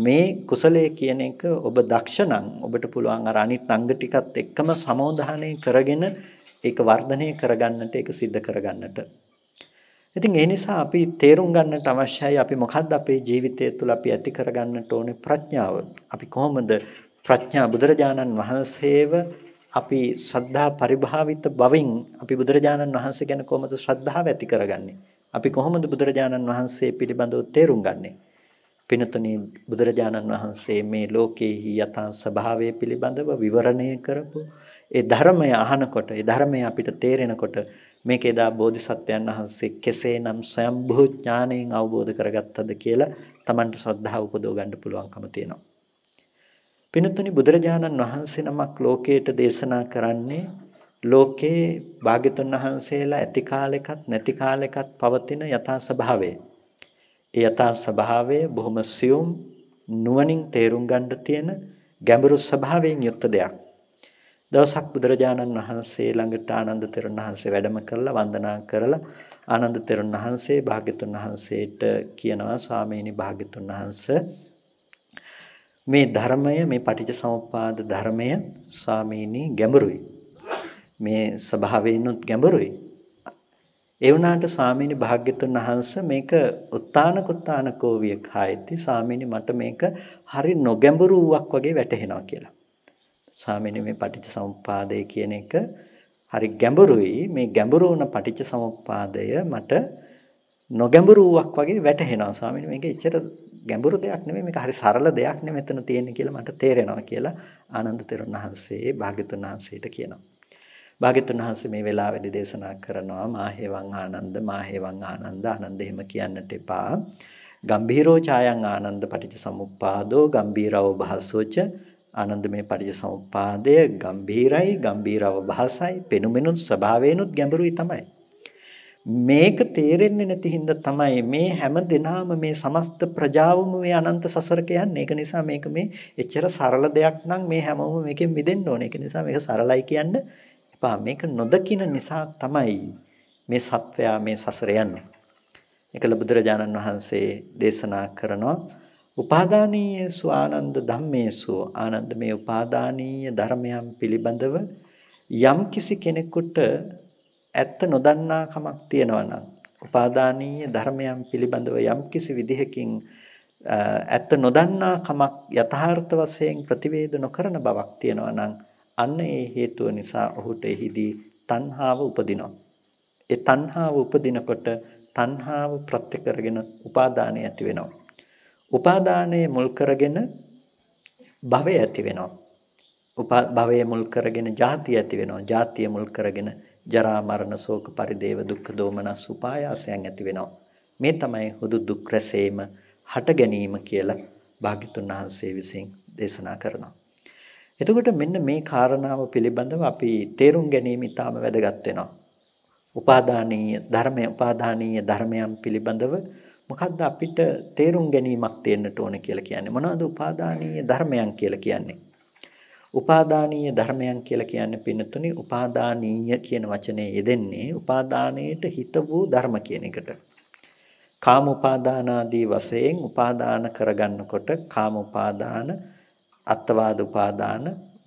මේ කුසලයේ කියන එක ඔබ දක්ෂ නම් ඔබට පුළුවන් අර අනිත් අංග ටිකත් එක්කම සමෝධානය කරගෙන ඒක වර්ධනය කරගන්නට ඒක සිද්ධ කරගන්නට. ඉතින් ඒ නිසා අපි තේරුම් ගන්නට අවශ්‍යයි අපි මොකද්ද අපේ ජීවිතය තුළ අපි ඇති කරගන්නට ඕනේ ප්‍රඥාව. අපි කොහොමද ප්‍රඥා බුදුරජාණන් වහන්සේව අපි සද්ධා පරිභාවිත බවින් අපි බුදුරජාණන් වහන්සේ ගැන කොහොමද ශ්‍රද්ධාව ඇති කරගන්නේ? අපි කොහොමද බුදුරජාණන් වහන්සේ පිළිබඳව තේරුම් ගන්නේ? පිනතුනේ බුදුරජාණන් වහන්සේ මේ ලෝකයේ යථා ස්වභාවය පිළිබඳව විවරණය කරපු ඒ ධර්මය අහනකොට ඒ ධර්මය අපිට තේරෙනකොට මේක එදා බෝධිසත්වයන් වහන්සේ කෙසේනම් ස්වයම්භූ ඥාණයෙන් අවබෝධ කරගත්තද කියලා Tamanට ශ්‍රද්ධාව උපදව ගන්න පුළුවන්කම තියෙනවා. පිනතුනි බුදුරජාණන් වහන්සේ නමක් ලෝකයට දේශනා කරන්නේ ලෝකේ භාග්‍යතුන් වහන්සේලා ඇති කාලෙකත් නැති කාලෙකත් පවතින යථා ස්වභාවය. ඒ යථා ස්වභාවය බොහොම සියුම් නුවණින් තේරුම් ගන්න තියෙන ගැඹුරු ස්වභාවයෙන් යුක්ත දෙයක්. දවසක් බුදුරජාණන් වහන්සේ ළඟට ආනන්ද තෙරුන් වහන්සේ වැඩම කරලා වන්දනා කරලා ආනන්ද තෙරුන් වහන්සේ භාග්‍යතුන් වහන්සේට කියනවා ස්වාමීනි භාග්‍යතුන් වහන්ස මේ ධර්මය මේ පටිච්චසමුප්පාද ධර්මය ස්වාමීනි ගැඹුරුයි මේ ස්වභාවයෙන්ුත් ගැඹුරුයි ඒ වුණාට ස්වාමීනි භාග්‍යතුන් වහන්සේ මේක උත්තානකුත්තානකෝ විය කායති ස්වාමීනි මට මේක හරි නොගැඹුරුවක් වගේ වැටහෙනවා කියලා සාමාන්‍ය මේ පටිච්ච සමුප්පාදය කියන එක හරි ගැඹුරුයි මේ ගැඹුරු වුණ පටිච්ච සමුප්පාදය මට නොගැඹුරුවක් වගේ වැටහෙනවා ස්වාමීනි මේක එච්චර ගැඹුරු දෙයක් නෙමෙයි මේක හරි සරල දෙයක් නෙමෙයි මෙතන තියෙන්නේ කියලා මට තේරෙනවා කියලා ආනන්ද තෙරුන් වහන්සේ භාග්‍යතුන් වහන්සේට කියනවා භාග්‍යතුන් වහන්සේ මේ වෙලාවේදී දේශනා කරනවා මාහේවං ආනන්ද මාහේවං ආනන්ද ආනන්ද එහෙම කියන්නට එපා ගම්භීරෝ ඡායං ආනන්ද පටිච්ච සමුප්පාදෝ ගම්භීරව භාසෝච ආනන්දමය පටිච්චසමුප්පාදය ගම්බීරයි ගම්බීර අවබෝධයයි පෙනුමෙනුත් ස්වභාවයෙන්ුත් ගැඹුරුයි තමයි මේක තේරෙන්නේ නැති හින්දා තමයි මේ හැම දිනාම මේ සමස්ත ප්‍රජාවම මේ අනන්ත සසරක යන්නේ. ඒක නිසා මේක මේ එච්චර සරල දෙයක් නම් මේ හැමෝම මේකෙන් මිදෙන්න ඕනේ. ඒක නිසා මේක සරලයි කියන්න එපා. මේක නොදකින නිසා තමයි මේ සත්වයා මේ සසර යන්නේ. ඒකල බුදුරජාණන් වහන්සේ දේශනා කරනවා උපාදානීයසු ආනන්ද ධම්මේසු ආනන්ද මේ උපාදානීය ධර්මයන් පිළිබඳව යම් කිසි කෙනෙකුට ඇත්ත නොදන්නා කමක් තියෙනවා නම් උපාදානීය ධර්මයන් පිළිබඳව යම් කිසි විදිහකින් ඇත්ත නොදන්නා කමක් යථාර්ථ වශයෙන් ප්‍රතිවේද නොකරන බවක් තියෙනවා නම් අන්න ඒ හේතුව නිසා ඔහුට එහිදී තණ්හාව උපදිනවා. ඒ තණ්හාව උපදිනකොට තණ්හාව ප්‍රත්‍ය කරගෙන උපාදානය ඇති වෙනවා. උපාදානයේ මුල් කරගෙන භවය ඇති වෙනවා. උපා භවයේ මුල් කරගෙන ජාතිය ඇති වෙනවා. ජාතිය මුල් කරගෙන ජරා මරණ ශෝක පරිදේව දුක්ඛ දෝමනස් උපායාසයන් ඇති වෙනවා. මේ තමයි හුදු දුක් රැසේම හට ගැනීම කියලා භාග්‍යතුන් වහන්සේ විසින් දේශනා කරනවා. එතකොට මෙන්න මේ කාරණාව පිළිබඳව අපි තේරුම් ගැනීම ඉතාම වැදගත් වෙනවා. උපාදානීය ධර්මය උපාදානීය ධර්මයන් පිළිබඳව මොකද්ද අපිට තේරුම් ගැනීමක් තියෙන්නට ඕන කියලා කියන්නේ මොනවද උපාදානීය ධර්මයන් කියලා කියන්නේ උපාදානීය ධර්මයන් කියලා කියන්නේ පින්නතුනි උපාදානීය කියන වචනේ යෙදෙන්නේ උපාදානයේට හිත වූ ධර්ම කියන එකට කාම උපාදානාදී වශයෙන් උපාදාන කරගන්නකොට කාම උපාදාන අත්වාද උපාදාන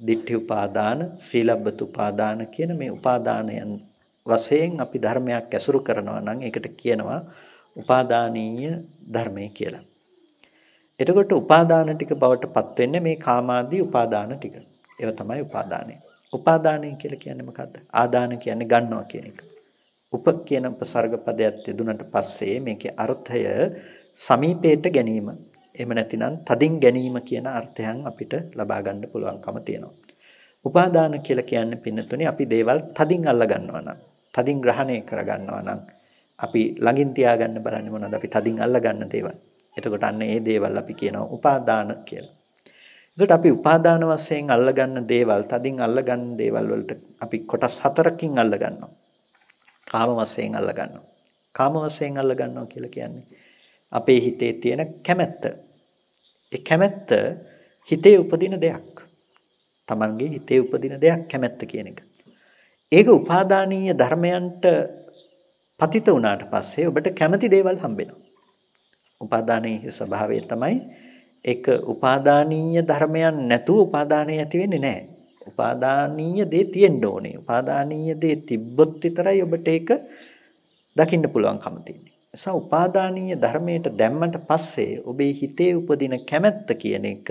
දිට්ඨි උපාදාන සීලබ්බත උපාදාන කියන මේ උපාදානයන් වශයෙන් අපි ධර්මයක් ඇසුරු කරනවා නම් ඒකට කියනවා උපාදානීය ධර්මය කියලා. එතකොට උපාදාන ටික බවට පත් වෙන්නේ මේ කාමාදී උපාදාන ටික. ඒව තමයි උපාදානය. උපාදානය කියලා කියන්නේ මොකද්ද? ආදාන කියන්නේ ගන්නවා කියන එක. උප කියන උපසර්ග පදයක් යෙදුනට පස්සේ මේකේ අර්ථය සමීපයට ගැනීම. එහෙම නැතිනම් තදින් ගැනීම කියන අර්ථයන් අපිට ලබා ගන්න පුළුවන්කම තියෙනවා. උපාදාන කියලා කියන්නේ පින්නතුනේ අපි දේවල් තදින් අල්ල ගන්නවා නම්, තදින් ග්‍රහණය කර ගන්නවා නම් අපි ළඟින් තියාගන්න බලන්නේ මොනවද අපි තදින් අල්ලගන්න දේවල්. එතකොට අන්න ඒ දේවල් අපි කියනවා උපාදාන කියලා. එතකොට අපි උපාදාන වශයෙන් අල්ලගන්න දේවල් තදින් අල්ලගන්න දේවල් වලට අපි කොටස් හතරකින් අල්ලගන්නවා. කාම වශයෙන් අල්ලගන්නවා. කාම වශයෙන් අල්ලගන්නවා කියලා කියන්නේ අපේ හිතේ තියෙන කැමැත්ත. ඒ කැමැත්ත හිතේ උපදින දෙයක්. Tamange හිතේ උපදින දෙයක් කැමැත්ත කියන එක. ඒක උපාදානීය ධර්මයන්ට පතිත වුණාට පස්සේ ඔබට කැමති දේවල් හම්බෙනවා. උපාදානයේ ස්වභාවය තමයි ඒක උපාදානීය ධර්මයන් නැතුව උපාදානය ඇති වෙන්නේ නැහැ. උපාදානීය දේ තියෙන්න ඕනේ. උපාදානීය දේ තිබ්බොත් විතරයි ඔබට ඒක දකින්න පුළුවන්කම තියෙන්නේ. නිසා උපාදානීය ධර්මයට දැම්මට පස්සේ ඔබේ හිතේ උපදින කැමැත්ත කියන එක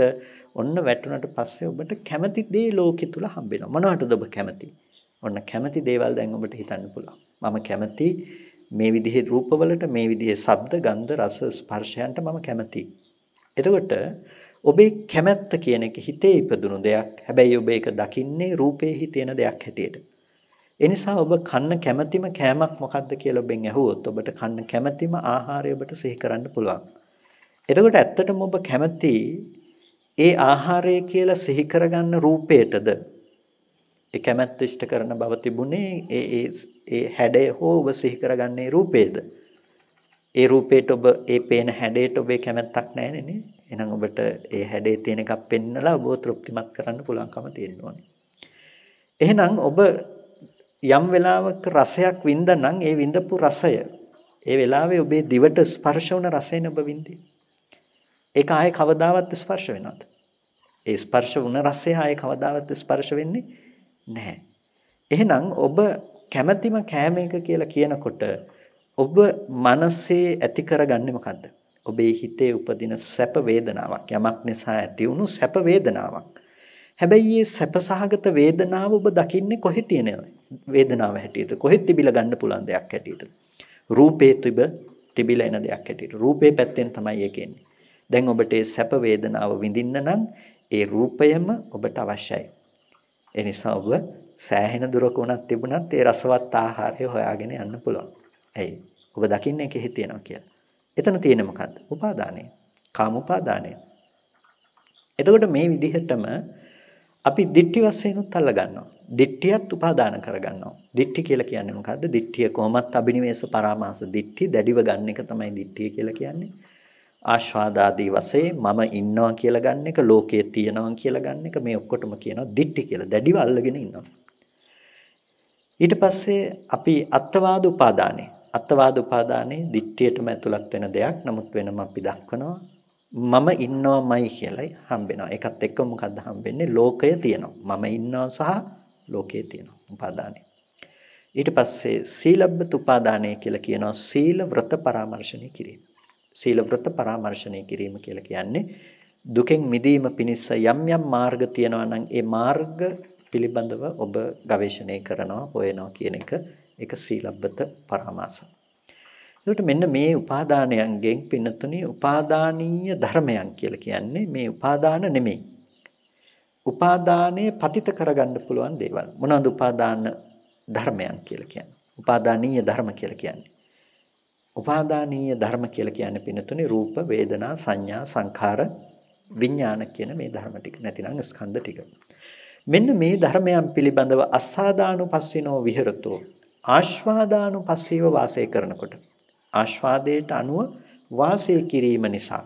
ඔන්න වැටුණට පස්සේ ඔබට කැමති දේ ලෝකෙ තුල හම්බෙනවා. මොනවටද ඔබ කැමති? ඔන්න කැමති දේවල් දැන් ඔබට හිතන්න පුළුවන්. මම කැමති මේ විදිහේ රූපවලට මේ විදිහේ ශබ්ද, ගන්ධ, රස, ස්පර්ශයන්ට මම කැමති. එතකොට ඔබේ කැමැත්ත කියන එක හිතේ ඉපදුණු දෙයක්. හැබැයි ඔබ ඒක දකින්නේ රූපේ හිතේන දෙයක් හැටියට. එනිසා ඔබ කන්න කැමැතිම කෑමක් මොකක්ද කියලා ඔබෙන් ඇහුවොත් ඔබට කන්න කැමැතිම ආහාරය ඔබට සිහි කරන්න පුළුවන්. එතකොට ඇත්තටම ඔබ කැමති ඒ ආහාරය කියලා සිහි කරගන්න රූපයටද ඒ කැමැත්ත ඉෂ්ට කරන බව තිබුණේ ඒ ඒ ඒ හැඩය හෝ ඔබ සිහි කරගන්නේ රූපේද? ඒ රූපේට ඔබ ඒ පේන හැඩයට ඔබේ කැමැත්තක් නැහැ නේ. එහෙනම් ඔබට ඒ හැඩේ තියෙන එකක් පෙන්නලා ඔබ තෘප්තිමත් කරන්න පුළුවන්කම තියෙන්න ඕනේ. එහෙනම් ඔබ යම් වෙලාවක රසයක් වින්දනම් ඒ විඳපු රසය ඒ වෙලාවේ ඔබේ දිවට ස්පර්ශ වුණ රසයෙන් ඔබ විඳි. ඒක ආයේ කවදාවත් ස්පර්ශ වෙනවද? ඒ ස්පර්ශ වුණ රසය ආයේ කවදාවත් ස්පර්ශ වෙන්නේ නැහැ. එහෙනම් ඔබ කැමැතිම කෑම එක කියලා කියනකොට ඔබ මනසේ ඇති කරගන්නේ මොකද්ද? ඔබේ හිතේ උපදින සැප වේදනාවක් යමක් නිසා ඇති වුණු සැප වේදනාවක්. හැබැයි මේ සැපසහගත වේදනාව ඔබ දකින්නේ කොහෙ තියෙන වේදනාව හැටියට? කොහෙත් තිබිලා ගන්න පුළුවන් දෙයක් හැටියටද? රූපේ තිබ තිබිලා එන දෙයක් හැටියට. රූපේ පැත්තෙන් තමයි ඒක දැන් ඔබට සැප වේදනාව විඳින්න නම් ඒ රූපයම ඔබට අවශ්‍යයි. ඒ නිසා ඔබ සෑහෙන දුරක වුණත් තිබුණත් ඒ රසවත් ආහාරය හොයාගෙන යන්න පුළුවන්. ඇයි? ඔබ දකින්නේ ඒකෙහි තියෙනවා කියලා. එතන තියෙන මොකද්ද? උපාදානය. කාම උපාදානය. එතකොට මේ විදිහටම අපි දිට්ටි වශයෙන්ුත් අල්ල ගන්නවා. දිට්ටියත් උපාදාන කරගන්නවා. දිට්ටි කියලා කියන්නේ මොකද්ද? දිට්ටිය කොහොමත් අබිනිවේෂ පරාමාස දිට්ටි දැඩිව ගන්න එක තමයි දිට්ටිය කියලා කියන්නේ. ආස්වාදාදී වශයෙන් මම ඉන්නවා කියලා ගන්න එක ලෝකයේ තියෙනවා කියලා ගන්න එක මේ ඔක්කොටම කියනවා දික්ටි කියලා දැඩිව අල්ලගෙන ඉන්නවා ඊට පස්සේ අපි අත්වාද උපාදානේ අත්වාද උපාදානේ දික්ටියටම ඇතුළත් වෙන දෙයක් නමුත් වෙනම අපි දක්වනවා මම ඉන්නවමයි කියලායි හම්බෙනවා ඒකත් එක්ක මොකද්ද හම්බෙන්නේ ලෝකය තියෙනවා මම ඉන්නවා සහ ලෝකයේ තියෙනවා උපාදානේ ඊට පස්සේ සීලබ්බත උපාදානය කියලා කියනවා සීල වෘත පරාමර්ශණය කිරීම සීලවෘත පරාමර්ශණය කිරීම කියලා කියන්නේ දුකෙන් මිදීම පිණිස යම් යම් මාර්ග තියෙනවා නම් ඒ මාර්ග පිළිබඳව ඔබ ගවේෂණය කරනවා හොයනවා කියන එක ඒක සීලබ්බත පරාමාස. එතකොට මෙන්න මේ උපාදානයන්ගෙන් පින්නතුනි උපාදානීය ධර්මයන් කියලා කියන්නේ මේ උපාදාන නෙමෙයි. උපාදානය පතිත කරගන්න පුළුවන් දේවල්. මොනවාද උපාදාන ධර්මයන් කියලා කියන්නේ? උපාදානීය ධර්ම කියලා කියන්නේ. උපාදානීය ධර්ම කියලා කියන්නේ පින්නතුනේ රූප, වේදනා, සංඥා, සංඛාර, විඥාන කියන මේ ධර්ම ටික. නැතිනම් ස්කන්ධ ටික. මෙන්න මේ ධර්මයන් පිළිබඳව අස්සාදානුපස්සිනෝ විහෙරතෝ ආස්වාදානුපස්සීව වාසය කරනකොට ආස්වාදයට අනුව වාසය කිරීම නිසා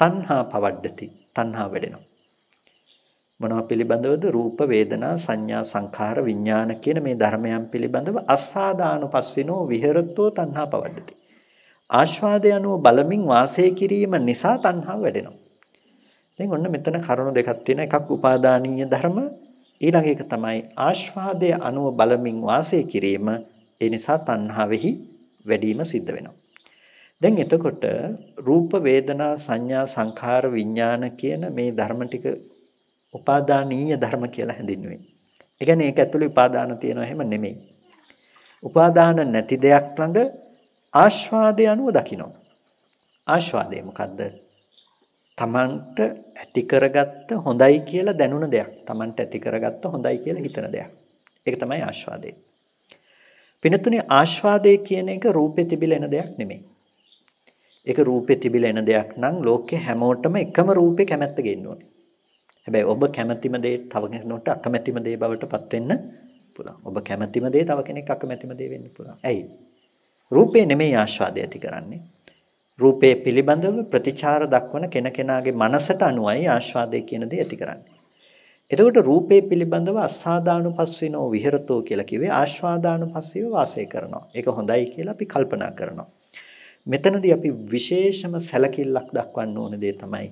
තණ්හා පවඩ්ඩති තණ්හා වැඩෙනවා මොනවා පිළිබඳවද රූප වේදනා සංඥා සංඛාර විඥාන කියන මේ ධර්මයන් පිළිබඳව අස්සාදානුපස්සිනෝ විහෙරතෝ තණ්හා පවඩ්ඩති ආස්වාදය අනුව බලමින් වාසය කිරීම නිසා තණ්හාව වැඩෙනවා. දැන් ඔන්න මෙතන කරුණු දෙකක් තියෙනවා. එකක් උපාදානීය ධර්ම ඊළඟ එක තමයි ආස්වාදය අනුව බලමින් වාසය කිරීම. ඒ නිසා තණ්හාවෙහි වැඩිම සිද්ධ වෙනවා. දැන් එතකොට රූප වේදනා සංඥා සංඛාර විඥාන කියන මේ ධර්ම ටික උපාදානීය ධර්ම කියලා හැඳින්වෙන්නේ. ඒ කියන්නේ ඒක ඇතුලේ උපාදාන තියෙනවා එහෙම නෙමෙයි. උපාදාන නැති දෙයක් ළඟ ආස්වාදය අනුව දකිනවා. ආස්වාදය මොකද්ද? තමන්ට ඇති කරගත්ත හොඳයි කියලා දැනුණ දෙයක්. තමන්ට ඇති කරගත්ත හොඳයි කියලා හිතන දෙයක්. ඒක තමයි ආස්වාදය. පිනතුනේ ආස්වාදය කියන එක රූපේ තිබිලා එන දෙයක් නෙමෙයි. ඒක රූපේ තිබිලා එන දෙයක් නම් ලෝකේ හැමෝටම එකම රූපේ කැමැත්ත ගේන්න ඕනේ. හැබැයි ඔබ කැමැතිම දේ තව කෙනෙකුට අකමැතිම දේ බවටපත් වෙන්න පුළුවන්. ඔබ කැමැතිම දේ තව කෙනෙක් අකමැතිම දේ වෙන්න පුළුවන්. ඇයි? රූපේ නෙමෙයි ආස්වාදය ඇති කරන්නේ. රූපේ පිළිබඳව ප්‍රතිචාර දක්වන කෙනකෙනාගේ මනසට අනුවයි ආස්වාදය කියන දේ ඇති කරන්නේ. එතකොට රූපේ පිළිබඳව අස්සාදානුපස්සිනෝ විහෙරතෝ කියලා කිව්වේ ආස්වාදානුපස්සීව වාසය කරනවා. ඒක හොඳයි කියලා අපි කල්පනා කරනවා. මෙතනදී අපි විශේෂම සැලකිල්ලක් දක්වන්න ඕන දේ තමයි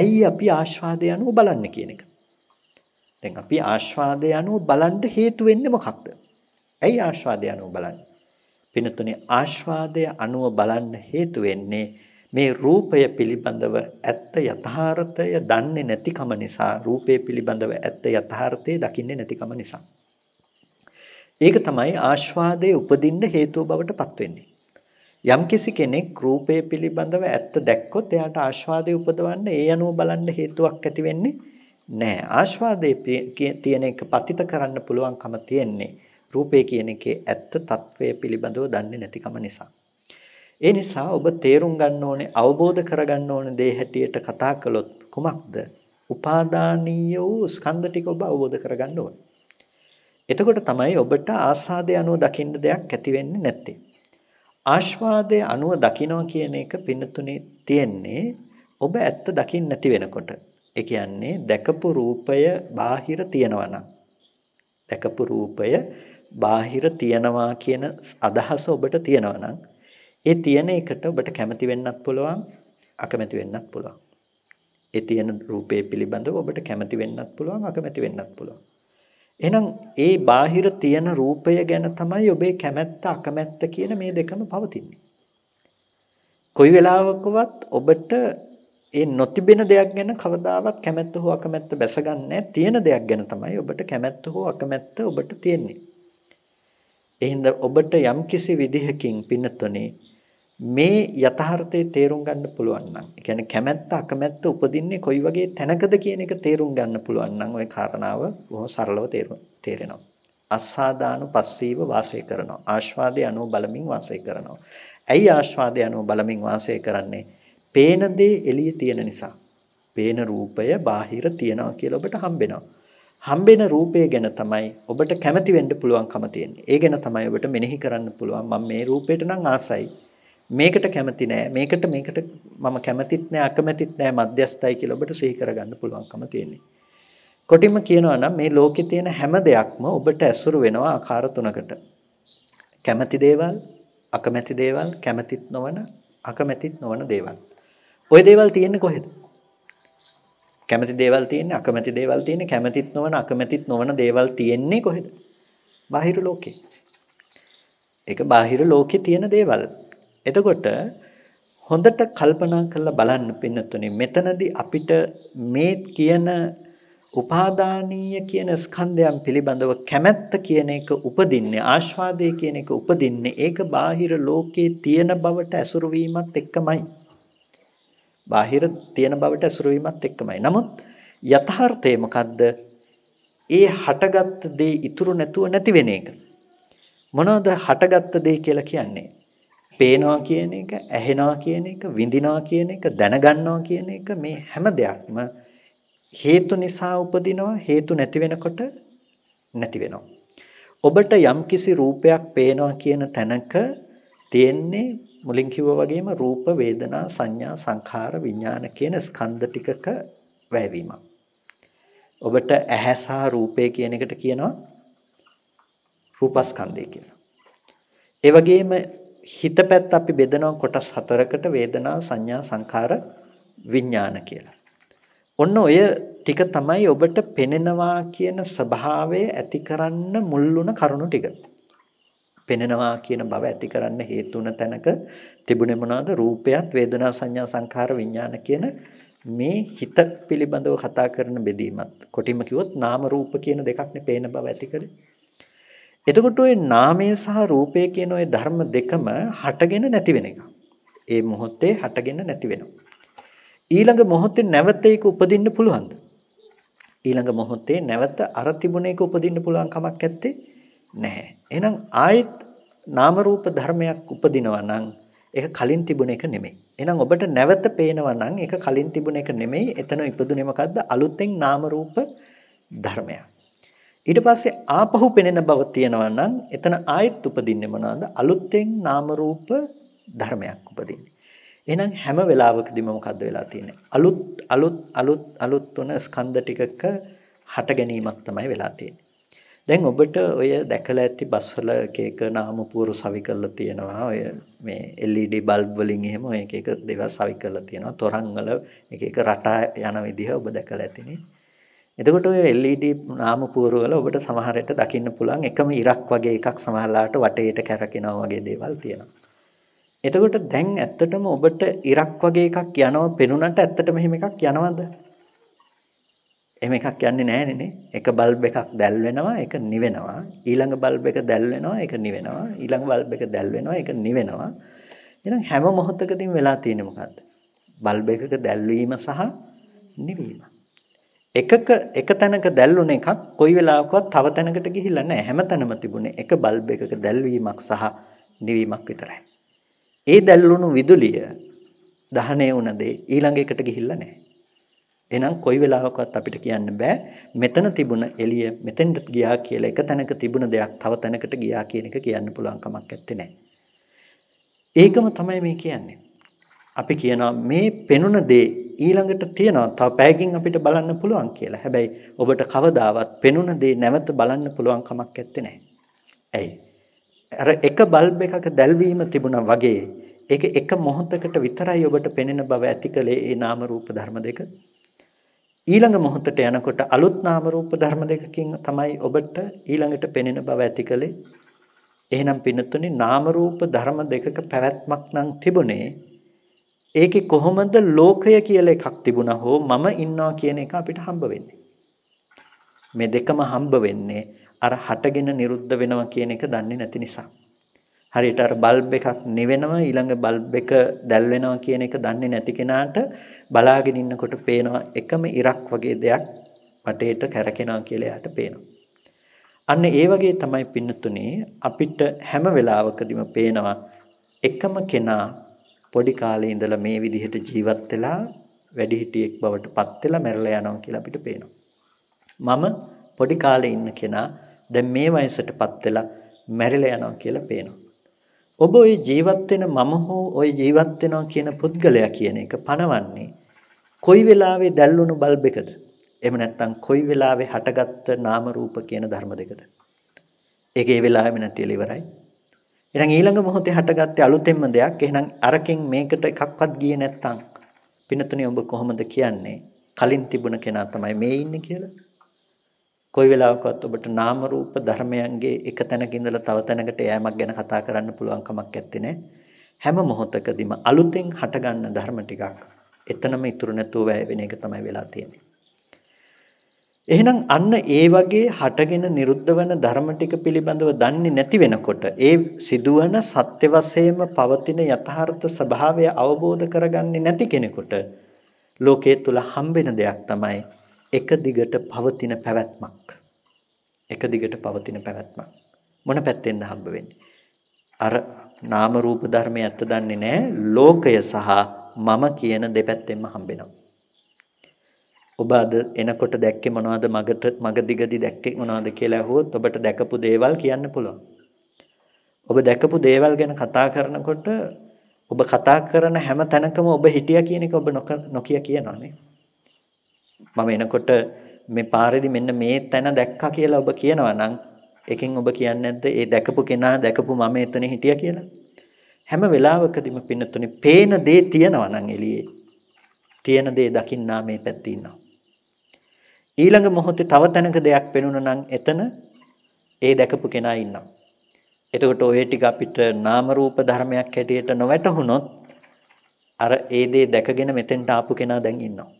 ඇයි අපි ආස්වාදය අනුව බලන්නේ කියන එක. දැන් අපි ආස්වාදය අනුව බලන්න හේතු වෙන්නේ මොකක්ද? ඇයි ආස්වාදය අනුව බලන්නේ? පිනතුනේ ආස්වාදය අනුව බලන්න හේතු වෙන්නේ මේ රූපය පිළිබඳව ඇත්ත යථාර්ථය දන්නේ නැතිකම නිසා රූපය පිළිබඳව ඇත්ත යථාර්ථය දකින්නේ නැතිකම නිසා. ඒක තමයි ආස්වාදයේ උපදින්න හේතුව බවට පත්වෙන්නේ. යම්කිසි කෙනෙක් රූපය පිළිබඳව ඇත්ත දැක්කොත් එයාට ආස්වාදයේ උපදවන්න ඒ අනුව බලන්න හේතුවක් ඇති වෙන්නේ නැහැ. ආස්වාදයේ තියෙන එක පතිත කරන්න පුළුවන්කම තියෙන්නේ. රූපය කියන එකේ ඇත්ත తත්වය පිළිබඳව දන්නේ නැතිකම නිසා. ඒ නිසා ඔබ තේරුම් ගන්න ඕනේ අවබෝධ කරගන්න ඕනේ දේ හැටියට කතා කළොත් කුමක්ද? උපාදානීය වූ ස්කන්ධ ටික ඔබ අවබෝධ කරගන්න ඕනේ. එතකොට තමයි ඔබට ආස්වාදය අනුව දකින්න දෙයක් ඇති වෙන්නේ නැත්තේ. ආස්වාදය අනුව දකිනවා කියන එක පින්නතුනේ තියෙන්නේ ඔබ ඇත්ත දකින්න නැති වෙනකොට. ඒ කියන්නේ දැකපු රූපය බාහිර තියනවා නම් දැකපු රූපය බාහිර තියනවා කියන අදහස ඔබට තියෙනවා ඒ තියෙන එකට ඔබට කැමති වෙන්නත් පුළුවන් අකමැති වෙන්නත් පුළුවන්. ඒ තියෙන රූපේ පිළිබඳව ඔබට කැමති වෙන්නත් පුළුවන් අකමැති වෙන්නත් පුළුවන්. එහෙනම් ඒ බාහිර තියෙන රූපය ගැන තමයි ඔබේ කැමැත්ත අකමැත්ත කියන මේ දෙකම පවතින්නේ. කොයි වෙලාවකවත් ඔබට ඒ නොතිබෙන දෙයක් ගැන කවදාවත් කැමැත්ත හෝ අකමැත්ත බැසගන්නේ නැහැ. තියෙන දෙයක් ගැන තමයි ඔබට කැමැත්ත හෝ අකමැත්ත ඔබට තියෙන්නේ. එහෙනම් ඔබට යම්කිසි විදිහකින් පින්නතුනේ මේ යථාර්ථය තේරුම් ගන්න පුළුවන් නම්, ඒ කියන්නේ කැමැත්ත අකමැත්ත උපදින්නේ කොයි වගේ තැනකද කියන එක තේරුම් ගන්න පුළුවන් නම් ওই කාරණාව බොහොම සරලව තේරෙනවා. අස්සාදානු පස්සීව වාසය කරනවා. ආස්වාදය අනුව බලමින් වාසය කරනවා. ඇයි ආස්වාදය අනුව බලමින් වාසය කරන්නේ? පේන දේ එළියේ තියෙන නිසා. පේන රූපය බාහිර තියනවා කියලා ඔබට හම්බෙනවා. හම්බෙන රූපය ගැන තමයි ඔබට කැමති වෙන්න පුළුවන්කම තියෙන්නේ. ඒ ගැන තමයි ඔබට මෙනෙහි කරන්න පුළුවන්. මම මේ රූපයට නම් ආසයි. මේකට කැමති නෑ. මේකට මේකට මම කැමතිත් නෑ, අකමැතිත් නෑ, මධ්‍යස්ථයි කියලා ඔබට සිහි කරගන්න පුළුවන්කම තියෙන්නේ. කොටිම කියනවා නම් මේ ලෝකේ තියෙන හැම දෙයක්ම ඔබට ඇසුරු වෙනවා ආකාර තුනකට. කැමති දේවල්, අකමැති දේවල්, කැමතිත් නොවන, අකමැතිත් නොවන දේවල්. ওই දේවල් තියෙන්නේ කොහෙද? කැමති දේවල් තියෙන්නේ, අකමැති දේවල් තියෙන්නේ, කැමැතිත් නොවන, අකමැතිත් නොවන දේවල් තියෙන්නේ කොහෙද? බාහිර ලෝකේ. ඒක බාහිර ලෝකේ තියෙන දේවල්. එතකොට හොඳට කල්පනා කරලා බලන්න පින්නතුනේ මෙතනදී අපිට මේ කියන උපාදානීය කියන ස්කන්ධයන් පිළිබඳව කැමැත්ත කියන එක උපදින්නේ ආස්වාදය කියන එක උපදින්නේ ඒක බාහිර ලෝකයේ තියෙන බවට ඇසුරු වීමත් එක්කමයි. බාහිර තියෙන බවට ඇසුරු වීමත් එක්කමයි. නමුත් යථාර්ථය මොකද්ද? ඒ හටගත් දේ ඉතුරු නැතුව නැති වෙන එක. මොනවද හටගත් දේ කියලා කියන්නේ? පේනවා කියන එක, ඇහෙනවා කියන එක, විඳිනවා කියන එක, දැනගන්නවා කියන එක මේ හැම දෙයක්ම හේතු නිසා උපදිනවා, හේතු නැති වෙනකොට නැති වෙනවා. ඔබට යම්කිසි රූපයක් පේනවා කියන තැනක තියෙන්නේ මුලින් කිව්වා වගේම රූප වේදනා සංඥා සංඛාර විඥාන කියන ස්කන්ධ ටිකක වැයවීමක්. ඔබට ඇහැ සහ රූපය කියන එකට කියනවා රූපස්කන්ධය කියලා. ඒ වගේම හිතපැත්ත අපි බෙදනවා කොටස් හතරකට වේදනා සංඥා සංඛාර විඥාන කියලා. ඔන්න ඔය ටික තමයි ඔබට පෙනෙනවා කියන ස්වභාවය ඇති කරන්න මුල් වුණ කරුණු ටික. පෙනෙනවා කියන බව ඇති කරන්න හේතු වුණ තැනක තිබුණේ මොනවාද රූපයත් වේදනා සංඥා සංඛාර විඥාන කියන මේ හිත පිළිබඳව කතා කරන බෙදීමත් කොටිම කිව්වොත් නාම රූප කියන දෙකක්නේ පේන බව ඇති කරේ එතකොට ওই නාමය සහ රූපය කියන ওই ධර්ම දෙකම හටගෙන නැති වෙන එක. ඒ මොහොතේ හටගෙන නැති වෙනවා. ඊළඟ මොහොතේ නැවත ඒක උපදින්න පුළුවන්ද? ඊළඟ මොහොතේ නැවත අර තිබුණේක උපදින්න පුළුවන් කමක් නැත්තේ නැහැ. එහෙනම් ආයෙත් නාම රූප ධර්මයක් උපදිනවා නම් ඒක කලින් තිබුණ එක නෙමෙයි. එහෙනම් ඔබට නැවත පේනවා නම් ඒක කලින් තිබුණ එක නෙමෙයි. එතන ඉපදුනේ මොකද්ද? අලුතෙන් නාම රූප ධර්මයක්. ඊට පස්සේ ආපහු පෙනෙන බව තියෙනවා නම් එතන ආයෙත් උපදින්නේ මොනවාද? අලුතෙන් නාම රූප ධර්මයක් උපදින්නේ. එහෙනම් හැම වෙලාවකදීම මොකද්ද වෙලා තියෙන්නේ? අලුත් අලුත් අලුත් අලුත් වන ස්කන්ධ ටිකක හට ගැනීමක් තමයි වෙලා තියෙන්නේ. දැන් ඔබට ඔය දැකලා ඇති බස්වල එක එක නාම පුවරු සවි කරලා තියෙනවා. ඔය මේ LED බල්බ් වලින් එහෙම ඔය එක එක දේවල් සවි කරලා තියෙනවා. තොරන් වල එක එක රටා යන විදිහ ඔබ දැකලා ඇතිනේ. එතකොට ඔය LED නාම පුවරු වල ඔබට සමහර විට දකින්න පුළුවන් එකම ඉරක් වගේ එකක් සමහරලාට වටේට කැරකෙනවා වගේ දේවල් තියෙනවා. එතකොට දැන් ඇත්තටම ඔබට ඉරක් වගේ එකක් යනවා පෙනුනට ඇත්තටම එහෙම එකක් යනවද? එහෙම එකක් යන්නේ නැහැනේ නේ. එක බල්බ් එකක් දැල් වෙනවා, ඒක නිවෙනවා. ඊළඟ බල්බ් එක දැල් වෙනවා, ඒක නිවෙනවා. ඊළඟ බල්බ් එක දැල් වෙනවා, ඒක නිවෙනවා. එහෙනම් හැම මොහොතකදීම වෙලා තියෙන්නේ මොකද්ද? බල්බ් එකක දැල්වීම සහ නිවීම. එකක එක තැනක දැල්ුණ එකක් කොයි වෙලාවකවත් තව තැනකට ගිහිල්ලා නැහැ. හැමතැනම තිබුණේ එක බල්බ් එකක දැල්වීමක් සහ නිවීමක් විතරයි. ඒ දැල්ුණු විදුලිය දහණය වුණ දේ ඊළඟ එකට ගිහිල්ලා නැහැ. එහෙනම් කොයි වෙලාවකවත් අපිට කියන්න බෑ මෙතන තිබුණ එළිය මෙතෙන්ට ගියා කියලා එක තැනක තිබුණ දෙයක් තව තැනකට ගියා කියන එක කියන්න පුළුවන් කමක් නැත්තේ නෑ. ඒකම තමයි මේ කියන්නේ. අපි කියනවා මේ පෙනුන දේ ඊළඟට තියෙනවා තව පැයකින් අපිට බලන්න පුළුවන් කියලා. හැබැයි ඔබට කවදාවත් පෙනුන දේ නැවත බලන්න පුළුවන් කමක් නැත්තේ නෑ. ඇයි? අර එක බල්බ් එකක දැල්වීම තිබුණා වගේ ඒක එක මොහොතකට විතරයි ඔබට පෙනෙන බව ඇතිකලේ ඒ නාම රූප ධර්ම දෙක. ඊළඟ මොහොතට යනකොට අලුත් නාම රූප ධර්ම දෙකකින් තමයි ඔබට ඊළඟට පෙනෙන බව ඇති කලේ. එහෙනම් පින්නතුනි නාම රූප ධර්ම දෙකක පැවැත්මක් නම් තිබුණේ ඒකේ කොහොමද ලෝකය කියලා එකක් තිබුණා හෝ මම ඉන්නවා කියන එක අපිට හම්බ වෙන්නේ. මේ දෙකම හම්බ වෙන්නේ අර හටගෙන නිරුද්ධ වෙනවා කියන එක දන්නේ නැති නිසා. හරියට අර බල්බ් එකක් නිවෙනවා ඊළඟ බල්බ් එක දැල් වෙනවා කියන එක දන්නේ නැති කෙනාට බලාගෙන ඉන්නකොට පේනවා එකම ඉරක් වගේ දෙයක් වටේට කැරකෙනවා කියලා යාට පේනවා. අන්න ඒ වගේ තමයි පින්නතුනේ අපිට හැම වෙලාවකදීම පේනවා එකම කෙනා පොඩි කාලේ ඉඳලා මේ විදිහට ජීවත් වෙලා වැඩිහිටියෙක් බවට පත් වෙලා මැරලා යනවා කියලා අපිට පේනවා. මම පොඩි කාලේ ඉන්න කෙනා දැන් මේ වයසටපත් වෙලා මැරිලා යනවා කියලා පේනවා. ඔබ ওই ජීවත් වෙන මම හෝ ওই ජීවත් වෙනවා කියන පුද්ගලයා කියන එක පනවන්නේ කොයි වෙලාවේ දැල්වුණු බල්බ් එකද? එහෙම නැත්නම් කොයි වෙලාවේ හටගත්ත නාම රූප කියන ධර්ම දෙකද? ඒක ඒ වෙලාවෙම නැතිලා ඉවරයි. එහෙනම් ඊළඟ මොහොතේ හටගත්තේ අලුතෙන්ම දෙයක්. එහෙනම් අරකින් මේකට එකක්වත් ගියේ නැත්නම් පිනතුනේ ඔබ කොහොමද කියන්නේ? කලින් තිබුණ කෙනා තමයි මේ ඉන්නේ කියලා. කොයි වෙලාවකවත් ඔබට නාම රූප ධර්මයන්ගේ එක තැනක ඉඳලා තව තැනකට යෑමක් ගැන කතා කරන්න පුළුවන් කමක් නැත්තේ හැම මොහොතකදීම අලුතෙන් හටගන්න ධර්ම ටිකක් එතනම ඉතුරු නැතුව වැය වෙන එක තමයි වෙලා තියෙන්නේ. එහෙනම් අන්න ඒ වගේ හටගෙන නිරුද්ධ වෙන ධර්ම ටික පිළිබඳව දන්නේ නැති වෙනකොට ඒ සිදුවන සත්‍ය වශයෙන්ම පවතින යථාර්ථ ස්වභාවය අවබෝධ කරගන්නේ නැති කෙනෙකුට ලෝකයේ තුල හම්බෙන දෙයක් තමයි එක දිගට පවතින පැවැත්මක්. එක දිගට පවතින පැවැත්මක්. මොන පැත්තෙන්ද හම්බ වෙන්නේ? අර නාම රූප ධර්මයේ ඇත්ත දන්නේ නැහැ. ලෝකය සහ මම කියන දෙපැත්තෙන්ම හම්බෙනවා. ඔබ අද එනකොට දැක්කේ මොනවද මගට මග දිගදී දැක්කේ මොනවද කියලා අහුවොත් ඔබට දැකපු දේවල් කියන්න පුළුවන්. ඔබ දැකපු දේවල් ගැන කතා කරනකොට ඔබ කතා කරන හැම තැනකම ඔබ හිටියා කියන එක ඔබ නොකිය කියනවානේ. මම එනකොට මේ පාරේදී මෙන්න මේ තැන දැක්කා කියලා ඔබ කියනවා නම් එකෙන් ඔබ කියන්නේ නැද්ද ඒ දැකපු කෙනා දැකපු මම එතන හිටියා කියලා හැම වෙලාවකදීම පින්නතුනේ පේන දේ තියනවා නම් එළියේ තියෙන දේ දකින්නා මේ පැත්තේ ඉන්නවා ඊළඟ මොහොතේ තව තැනක දෙයක් පෙනුණා නම් එතන ඒ දැකපු කෙනා ඉන්නවා එතකොට ඔය ටික අපිට නාම රූප ධර්මයක් හැටියට නොවැටහුනොත් අර ඒ දේ දැකගෙන මෙතෙන්ට ආපු කෙනා දැන් ඉන්නවා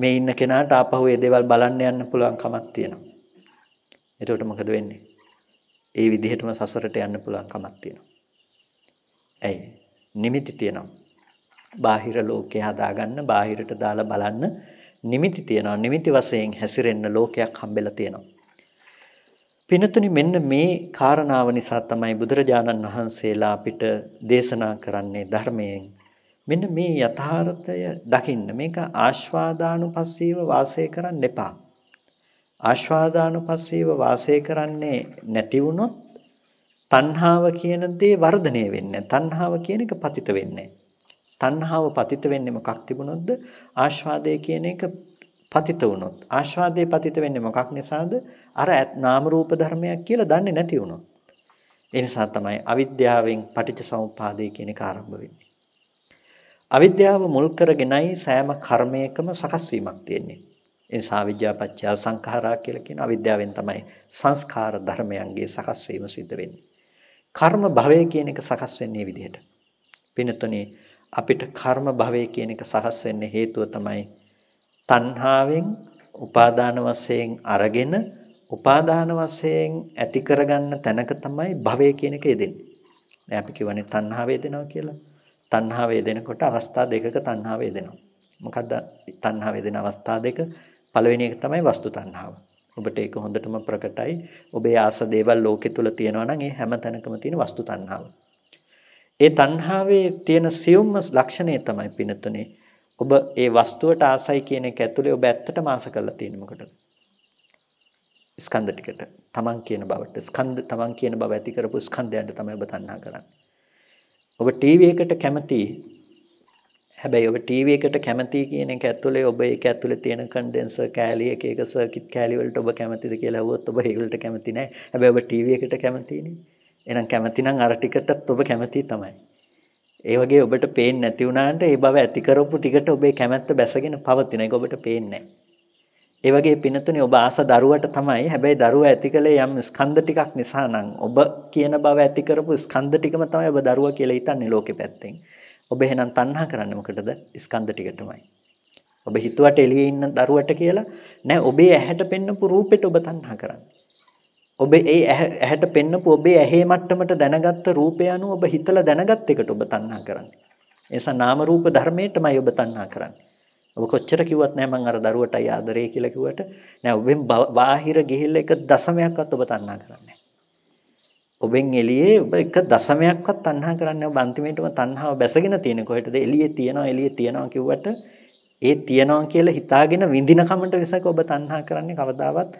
මේ ඉන්න කෙනාට ආපහු ඒ දේවල් බලන්න යන්න පුළුවන් කමක් තියෙනවා. එතකොට මොකද වෙන්නේ? ඒ විදිහටම සසරට යන්න පුළුවන් කමක් තියෙනවා. ඇයි? නිමිති තියෙනවා. බාහිර ලෝකේ හදාගන්න, බාහිරට දාලා බලන්න නිමිති තියෙනවා. නිමිති වශයෙන් හැසිරෙන්න ලෝකයක් හම්බෙලා තියෙනවා. පිනතුනි මෙන්න මේ කාරණාව නිසා තමයි බුදුරජාණන් වහන්සේලා අපිට දේශනා කරන්නේ ධර්මයෙන් මෙන්න මේ යථාර්ථය දකින්න මේක ආස්වාදානුපස්සීව වාසය කරන්න එපා ආස්වාදානුපස්සීව වාසය කරන්නේ නැති වුණොත් තණ්හාව කියන දේ වර්ධනය වෙන්නේ තණ්හාව කියන එක පතිත වෙන්නේ තණ්හාව පතිත වෙන්නේ මොකක් තිබුණොත්ද ආස්වාදය කියන එක පතිත වුණොත් ආස්වාදයේ පතිත වෙන්නේ මොකක් නිසාද අර නාම රූප ධර්මයක් කියලා දන්නේ නැති වුණොත් ඒ නිසා තමයි අවිද්‍යාවෙන් පටිච්චසමුපාදය කියන එක ආරම්භ වෙන්නේ අවිද්‍යාව මුල් කරගෙනයි සෑම කර්මයකම සකස් වීමක් තියෙන්නේ. ඒ නිසා අවිද්‍යාපච්චය සංඛාරා කියලා කියන අවිද්‍යාවෙන් තමයි සංස්කාර ධර්මයන්ගේ සකස් වීම සිද්ධ වෙන්නේ. කර්ම භවය කියන එක සකස් වෙන්නේ විදිහට. පිනතුනේ අපිට කර්ම භවය කියන එක සකස් වෙන්නේ හේතුව තමයි තණ්හාවෙන් උපාදාන වශයෙන් අරගෙන උපාදාන වශයෙන් ඇති කරගන්න තැනක තමයි භවය කියන එක යෙදෙන්නේ. දැන් අපි කියවනේ තණ්හාව යෙදෙනවා කියලා. තණ්හාව යෙදෙනකොට අවස්ථා දෙකක තණ්හාව යෙදෙනවා. මොකද්ද තණ්හාව යෙදෙන අවස්ථා දෙක? පළවෙනි එක තමයි වස්තු තණ්හාව. ඔබට ඒක හොඳටම ප්‍රකටයි. ඔබේ ආස දේවල් ලෝකෙ තුල තියෙනවා නම් ඒ හැම තැනකම තියෙන වස්තු තණ්හාව. ඒ තණ්හාවේ තියෙන සියුම්ම ලක්ෂණය තමයි පිනතුනේ ඔබ ඒ වස්තුවට ආසයි කියන එක ඇතුලේ ඔබ ඇත්තටම ආස කරලා තියෙන මොකටද? ස්කන්ධ ටිකට. තමන් කියන බවට ස්කන්ධ තමන් කියන බව ඇති කරපු ස්කන්ධයන්ට තමයි ඔබ තණ්හා කරන්නේ. ඔබ ටීවී එකට කැමති හැබැයි ඔබ ටීවී එකට කැමති කියන එක ඇතුලේ ඔබ ඒක ඇතුලේ තියෙන කන්ඩෙන්සර් කෑලි එක එක සර්කිට් කෑලි වලට ඔබ කැමතිද කියලා අහුවොත් ඔබ ඒ වලට කැමති නැහැ. හැබැයි ඔබ ටීවී එකට කැමතිනේ. එහෙනම් කැමති නම් අර ටිකටත් ඔබ කැමති තමයි. ඒ වගේ ඔබට පේන්නේ නැති වුණාට ඒ බව ඇති කරපු ටිකට ඔබේ කැමැත්ත බැසගෙන පවතින එක ඔබට පේන්නේ නැහැ. ඒ වගේ පිනතුනේ ඔබ ආස දරුවට තමයි. හැබැයි දරුවා ඇති කළේ යම් ස්කන්ධ ටිකක් නිසා නම් ඔබ කියන බව ඇති කරපු ස්කන්ධ ටිකම තමයි ඔබ දරුවා කියලා හිතන්නේ ලෝකෙ පැත්තෙන්. ඔබ එහෙනම් තණ්හා කරන්නේ මොකටද? ස්කන්ධ ටිකටමයි. ඔබ හිතුවට එළියේ ඉන්න දරුවට කියලා නෑ ඔබේ ඇහැට පෙන්නපු රූපෙට ඔබ තණ්හා කරන්නේ. ඔබ ඒ ඇහැට පෙන්නපු ඔබේ ඇහි මට්ටමට දැනගත්ත රූපය අනුව ඔබ හිතලා දැනගත් එකට ඔබ තණ්හා කරන්නේ. එසා නාම රූප ධර්මයටමයි ඔබ තණ්හා කරන්නේ. ඔබ කොච්චර කිව්වත් නෑ මං අර දරුවටයි ආදරේ කියලා කිව්වට නෑ ඔබෙන් බාහිර ගිහිල්ලා එක දශමයක්වත් ඔබ තණ්හා කරන්නේ ඔබෙන් එළියේ ඔබ එක දශමයක්වත් තණ්හා කරන්නේ ඔබ අන්තිමේටම තණ්හාව බැසගෙන තියෙන කොහෙටද එළියේ තියනවා එළියේ තියනවා කිව්වට ඒ තියනවා කියලා හිතාගෙන විඳින කමට විසක ඔබ තණ්හා කරන්නේ කවදාවත්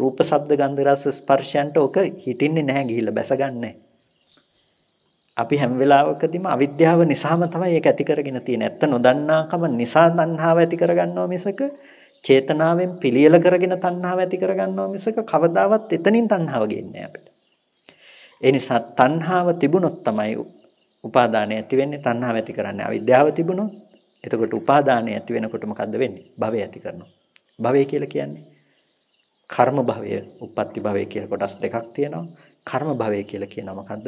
රූප ශබ්ද ගන්ධ රස ස්පර්ශයන්ට ඔක හිටින්නේ නැහැ ගිහිල්ලා බැසගන්නේ නැහැ අපි හැම වෙලාවකදීම අවිද්‍යාව නිසාම තමයි ඒක ඇති කරගෙන තියෙන්නේ. ඇත්ත නොදන්නාකම නිසා තණ්හාව ඇති කරගන්නවා මිසක චේතනාවෙන් පිළියෙල කරගෙන තණ්හාව ඇති කරගන්නවා මිසක කවදාවත් එතනින් තණ්හාව ගේන්නේ අපිට. ඒ නිසා තණ්හාව තිබුණොත් තමයි උපාදානය ඇති වෙන්නේ තණ්හාව ඇති කරන්නේ. අවිද්‍යාව තිබුණොත් එතකොට උපාදානය ඇති වෙනකොට මොකද්ද වෙන්නේ? භවය ඇති කරනවා. භවය කියලා කියන්නේ කර්ම භවය, උප්පත්ති භවය කියලා කොටස් දෙකක් තියෙනවා. කර්ම භවය කියලා කියනවා මොකද්ද?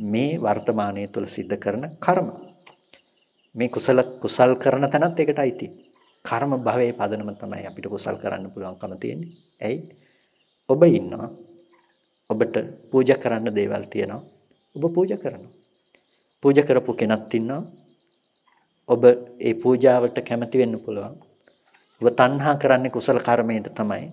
මේ වර්තමානයේ තුල සිද්ධ කරන කර්ම. මේ කුසල කුසල් කරන තැනත් ඒකට අයිති. කර්ම භවයේ පදනම තමයි අපිට කුසල් කරන්න පුළුවන්කම තියෙන්නේ. ඇයි? ඔබ ඉන්නවා. ඔබට පූජා කරන්න දේවල් තියෙනවා. ඔබ පූජා කරනවා. පූජා කරපු කෙනත් ඉන්නවා. ඔබ ඒ පූජාවට කැමති වෙන්න පුළුවන්. ඔබ තණ්හා කරන්නේ කුසල කර්මයට තමයි.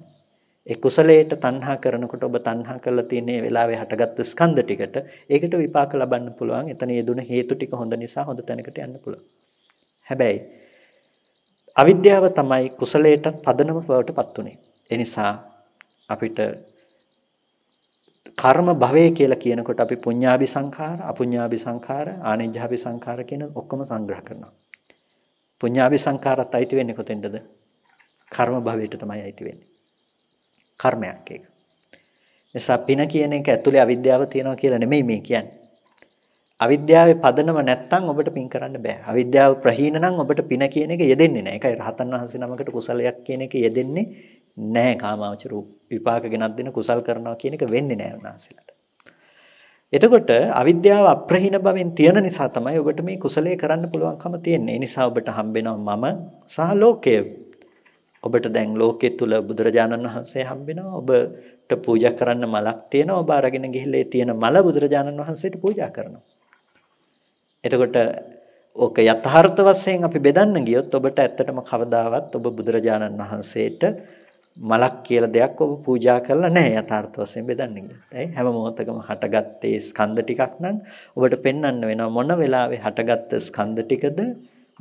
ඒ කුසලයට තණ්හා කරනකොට ඔබ තණ්හා කරලා තියෙන මේ වෙලාවේ හටගත්තු ස්කන්ධ ටිකට ඒකට විපාක ලබන්න පුළුවන්. එතන යෙදුන හේතු ටික හොඳ නිසා හොඳ තැනකට යන්න පුළුවන්. හැබැයි අවිද්‍යාව තමයි කුසලයට පදනම බවටපත් උනේ. ඒ නිසා අපිට කර්ම භවය කියලා කියනකොට අපි පුඤ්ඤාභි සංඛාර, අපුඤ්ඤාභි සංඛාර, ආනිජ්ජාභි සංඛාර කියන ඔක්කොම සංග්‍රහ කරනවා. පුඤ්ඤාභි සංඛාරත් අයිති වෙන්නේ කොතෙන්ද? කර්ම භවයට තමයි අයිති වෙන්නේ. කර්මයක් ඒක. නිසා පින කියන එක ඇතුලේ අවිද්‍යාව තියෙනවා කියලා නෙමෙයි මේ කියන්නේ. අවිද්‍යාවේ පදනම නැත්තම් ඔබට පින් කරන්න බෑ. අවිද්‍යාව ප්‍රහීන නම් ඔබට පින කියන එක යෙදෙන්නේ නැහැ. ඒකයි රහතන් වහන්සේ නමකට කුසලයක් කියන එක යෙදෙන්නේ නැහැ. කාමාවචර විපාක ගෙනත් දෙන කුසල් කරනවා කියන එක වෙන්නේ නැහැ උන්වහන්සේලාට. එතකොට අවිද්‍යාව අප්‍රහීන බවෙන් තියෙන නිසා තමයි ඔබට මේ කුසලයේ කරන්න පුළුවන්කම තියෙන්නේ. ඒ නිසා ඔබට හම්බෙනවා මම සහ ලෝකය ඔබට දැන් ලෝකෙ තුල බුදුරජාණන් වහන්සේ හම්බෙනවා. ඔබට පූජා කරන්න මලක් තියෙනවා. ඔබ අරගෙන ගිහිල්ලා තියෙන මල බුදුරජාණන් වහන්සේට පූජා කරනවා. එතකොට ඕක යථාර්ථ වශයෙන් අපි බෙදන්න ගියොත් ඔබට ඇත්තටම කවදාවත් ඔබ බුදුරජාණන් වහන්සේට මලක් කියලා දෙයක් ඔබ පූජා කරලා නැහැ යථාර්ථ වශයෙන් බෙදන්නේ කියලා. ඇයි හැම මොහොතකම හටගත්තේ ස්කන්ධ ටිකක් නම් ඔබට පෙන්වන්න වෙනවා මොන වෙලාවේ හටගත්ත ස්කන්ධ ටිකද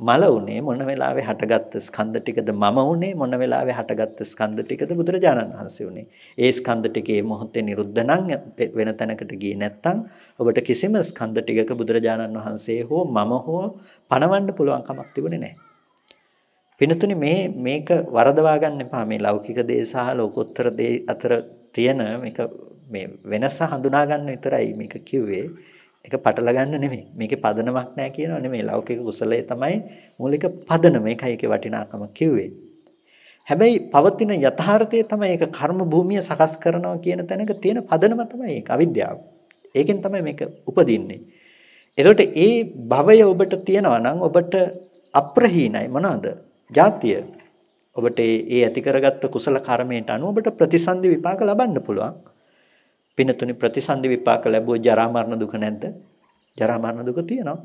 මල උනේ මොන වෙලාවේ හටගත් ස්කන්ධ ටිකද මම උනේ මොන වෙලාවේ හටගත් ස්කන්ධ ටිකද බුදුරජාණන් වහන්සේ උනේ ඒ ස්කන්ධ ටිකේ මොහොතේ නිරුද්ධ නම් වෙන තැනකට ගියේ නැත්නම් ඔබට කිසිම ස්කන්ධ ටිකක බුදුරජාණන් වහන්සේ හෝ මම හෝ පණවන්න පුළුවන් කමක් තිබුණේ නැහැ පිනතුනි මේ මේක වරදවා ගන්න එපා මේ ලෞකික දේ සහ ලෝකෝත්තර දේ අතර තියෙන මේක මේ වෙනස හඳුනා ගන්න විතරයි මේක කිව්වේ ඒක පටල ගන්න නෙමෙයි. මේකේ පදනමක් නැහැ කියනවා නෙමෙයි. ලෞකික කුසලයේ තමයි මූලික පදනම. ඒකයි ඒකේ වටිනාකම කිව්වේ. හැබැයි පවතින යථාර්ථය තමයි ඒක කර්ම භූමිය සකස් කරනවා කියන තැනක තියෙන පදනම තමයි ඒක අවිද්‍යාව. ඒකෙන් තමයි මේක උපදින්නේ. එතකොට ඒ භවය ඔබට තියෙනවා නම් ඔබට අප්‍රහීනයි මොනවාද? ජාතිය. ඔබට ඒ ඇති කරගත්ත කුසල කර්මයට අනුව ඔබට ප්‍රතිසන්දි විපාක ලබන්න පුළුවන්. පිනතුනි ප්‍රතිසන්දි විපාක ලැබුව ජරා මරණ දුක නැද්ද? ජරා මරණ දුක තියෙනවා.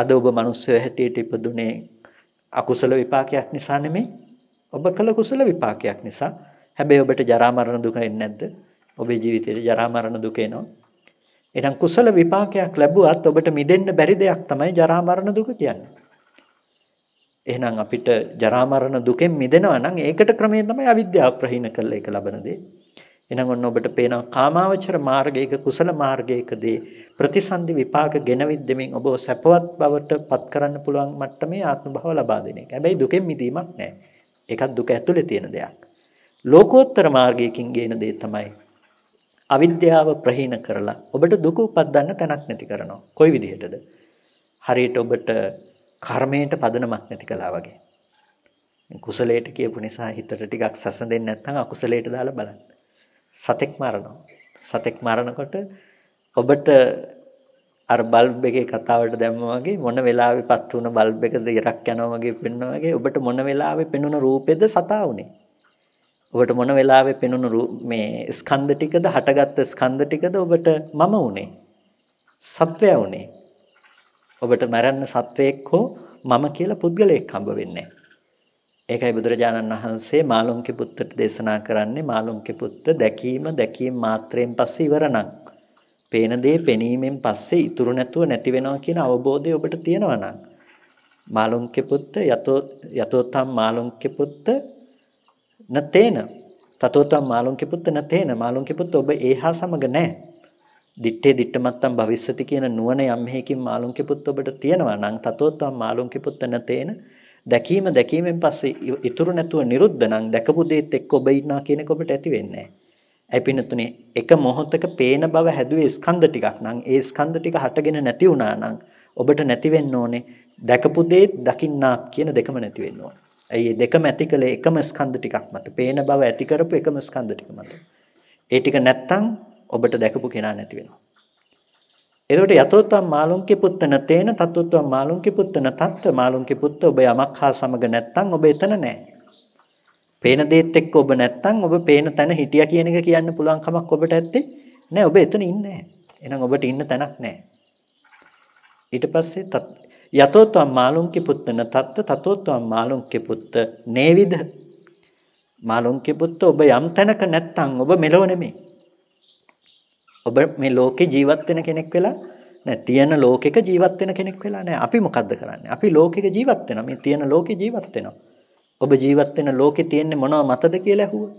අද ඔබ මිනිස්සය හැටියට ඉපදුනේ අකුසල විපාකයක් නිසා නෙමෙයි. ඔබ කළ කුසල විපාකයක් නිසා. හැබැයි ඔබට ජරා මරණ දුක එන්නේ නැද්ද? ඔබේ ජීවිතේට ජරා මරණ දුක එනවා. එහෙනම් කුසල විපාකයක් ලැබුවත් ඔබට මිදෙන්න බැරි දෙයක් තමයි ජරා මරණ දුක කියන්නේ. එහෙනම් අපිට ජරා මරණ දුකෙන් මිදෙනවා නම් ඒකට ක්‍රමයෙන් තමයි අවිද්‍යාව ප්‍රහීන කරලා ඒක ලබන දේ. එහෙනම් ඔන්න ඔබට පේනවා කාමාවචර මාර්ගයක කුසල මාර්ගයකදී ප්‍රතිසන්දි විපාක ගෙනවිද්දමින් ඔබව සැපවත් බවට පත් කරන්න පුළුවන් මට්ටමේ ආත්ම භාව ලබා දෙන එක. හැබැයි දුකෙන් මිදීමක් නැහැ. ඒකත් දුක ඇතුලේ තියෙන දෙයක්. ලෝකෝත්තර මාර්ගයකින් ගේන දේ තමයි අවිද්‍යාව ප්‍රහීන කරලා ඔබට දුක උපදින්න තැනක් නැති කරනවා. කොයි විදිහටද? හරියට ඔබට කර්මයට පදනමක් නැති කළා වගේ. කුසලයට කියපු නිසා හිතට ටිකක් සැසඳෙන්නේ නැත්නම් අකුසලයට දාලා බලන්න. සතෙක් මරනවා. සතෙක් මරනකොට ඔබට අර බල්බ් එකේ කතාවට දැම්මා වගේ මොන වෙලාවෙ පත් වුණ බල්බ් එකද ඉරක් යනවා වගේ පෙන්නවා වගේ ඔබට මොන වෙලාවෙ පෙනුන රූපෙද සතා උනේ. ඔබට මොන වෙලාවෙ පෙනුන මේ ස්කන්ධ ටිකද හටගත්ත ස්කන්ධ ටිකද ඔබට මම උනේ. සත්වයා උනේ. ඔබට මරන්න සත්වයෙක් හෝ මම කියලා පුද්ගලයෙක් හම්බ වෙන්නේ නැහැ. ඒකයි බුදුරජාණන් වහන්සේ මාළුන්ගේ පුත්තට දේශනා කරන්නේ මාළුන්ගේ පුත්ත දැකීම දැකීම මාත්‍රයෙන් පස්සේ ඉවරණක්. පේන දේ පෙනීමෙන් පස්සේ ඉතුරු නැතුව නැති වෙනවා කියන අවබෝධය ඔබට තියෙනවා නම් මාළුන්ගේ පුත්ත යතෝ යතෝතම් මාළුන්ගේ පුත්ත නතේන තතෝතම් මාළුන්ගේ පුත්ත නතේන මාළුන්ගේ පුත්ත ඔබ ඒහා සමග නැහැ. දිත්තේ දිට්ටමත්තම් භවිස්සති කියන නුවණ යම් හේකින් මාළුන්ගේ පුත්ත ඔබට තියෙනවා නම් තතෝතම් මාළුන්ගේ පුත්ත නතේන දැකීම දැකීමෙන් පස්සේ ඉතුරු නැතුව නිරුද්ධ නම් දැකපු දේත් එක්ක ඔබ ඉන්නවා කියන එක ඔබට ඇති වෙන්නේ නැහැ. ඇයි පින්නතුනේ එක මොහොතක පේන බව හැදුවේ ස්කන්ධ ටිකක් නම් ඒ ස්කන්ධ ටික හටගෙන නැති වුණා නම් ඔබට නැති වෙන්න ඕනේ දැකපු දේත් දකින්නාක් කියන දෙකම නැති වෙන්න ඕනේ. ඇයි මේ දෙකම ඇති කළේ එකම ස්කන්ධ ටිකක් මත. පේන බව ඇති කරපු එකම ස්කන්ධ ටික මත. ඒ ටික නැත්තම් ඔබට දැකපු කෙනා නැති වෙනවා. එතකොට යතෝත්වම් මාළුන්කි පුත්තන තේන තත්ත්වම් මාළුන්කි පුත්තන තත්ත මාළුන්කි පුත්ත ඔබ යමක් හා සමග නැත්තම් ඔබ එතන නැහැ. පේන දේත් එක්ක ඔබ නැත්තම් ඔබ පේන තැන හිටියා කියන එක කියන්න පුළුවන් කමක් ඔබට ඇත්තේ නැහැ. ඔබ එතන ඉන්නේ නැහැ. එහෙනම් ඔබට ඉන්න තැනක් නැහැ. ඊට පස්සේ යතෝත්වම් මාළුන්කි පුත්තන තත්ත තතෝත්වම් මාළුන්කි පුත්ත නේවිද මාළුන්කි පුත්ත ඔබ යම් තැනක නැත්තම් ඔබ මෙලව නෙමෙයි. ඔබ මේ ලෝකේ ජීවත් වෙන කෙනෙක් වෙලා නෑ තියෙන ලෝකෙක ජීවත් වෙන කෙනෙක් වෙලා නෑ අපි මොකද්ද කරන්නේ අපි ලෝකෙක ජීවත් වෙනවා මේ තියෙන ලෝකේ ජීවත් වෙනවා ඔබ ජීවත් වෙන ලෝකේ තියෙන්නේ මොනව මතද කියලා ඇහුවා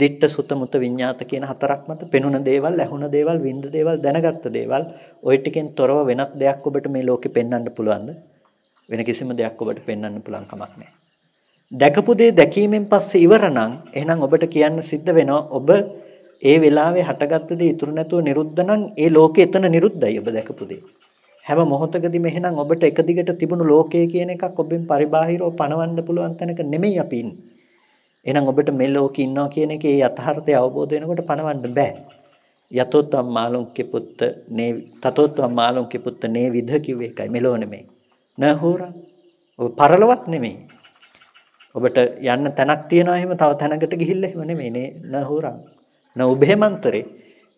දිට්ඨ සුත මුත විඤ්ඤාත කියන හතරක් මත පෙනුන දේවල් ඇහුන දේවල් විඳ දේවල් දැනගත්ත දේවල් ওই ටිකෙන් තොරව වෙනත් දෙයක් ඔබට මේ ලෝකේ පෙන්වන්න පුළුවන්ද වෙන කිසිම දෙයක් ඔබට පෙන්වන්න පුළුවන් කමක් නෑ දැකපු දේ දැකීමෙන් පස්සේ ඉවර නම් එහෙනම් ඔබට කියන්න සිද්ධ වෙනවා ඔබ ඒ වෙලාවේ හටගත්ත දේ ඉතුරු නැතුව නිරුද්ධ නම් ඒ ලෝකේ එතන නිරුද්ධයි ඔබ දැකපු දේ. හැම මොහොතකදීම එහෙනම් ඔබට එක දිගට තිබුණු ලෝකය කියන එකක් ඔබෙන් පරිබාහිරව පණවන්න පුළුවන් තැනක නෙමෙයි අපි ඉන්නේ. එහෙනම් ඔබට මේ ලෝකේ ඉන්නවා කියන එකේ යථාර්ථය අවබෝධ වෙනකොට පණවන්න බෑ. යතෝත්තම් මාළුන්ගේ පුත්ත නේ තතෝත්තම් මාළුන්ගේ පුත්ත නේ විධ කිව්වේ එකයි මෙලෝ නෙමෙයි. නහෝරා. ඔබ පරලොවත් නෙමෙයි. ඔබට යන්න තැනක් තියනවා එහෙම තව තැනකට ගිහිල්ලා එහෙම නෙමෙයි නේ නහෝරා. නෝ උභේමන්තරේ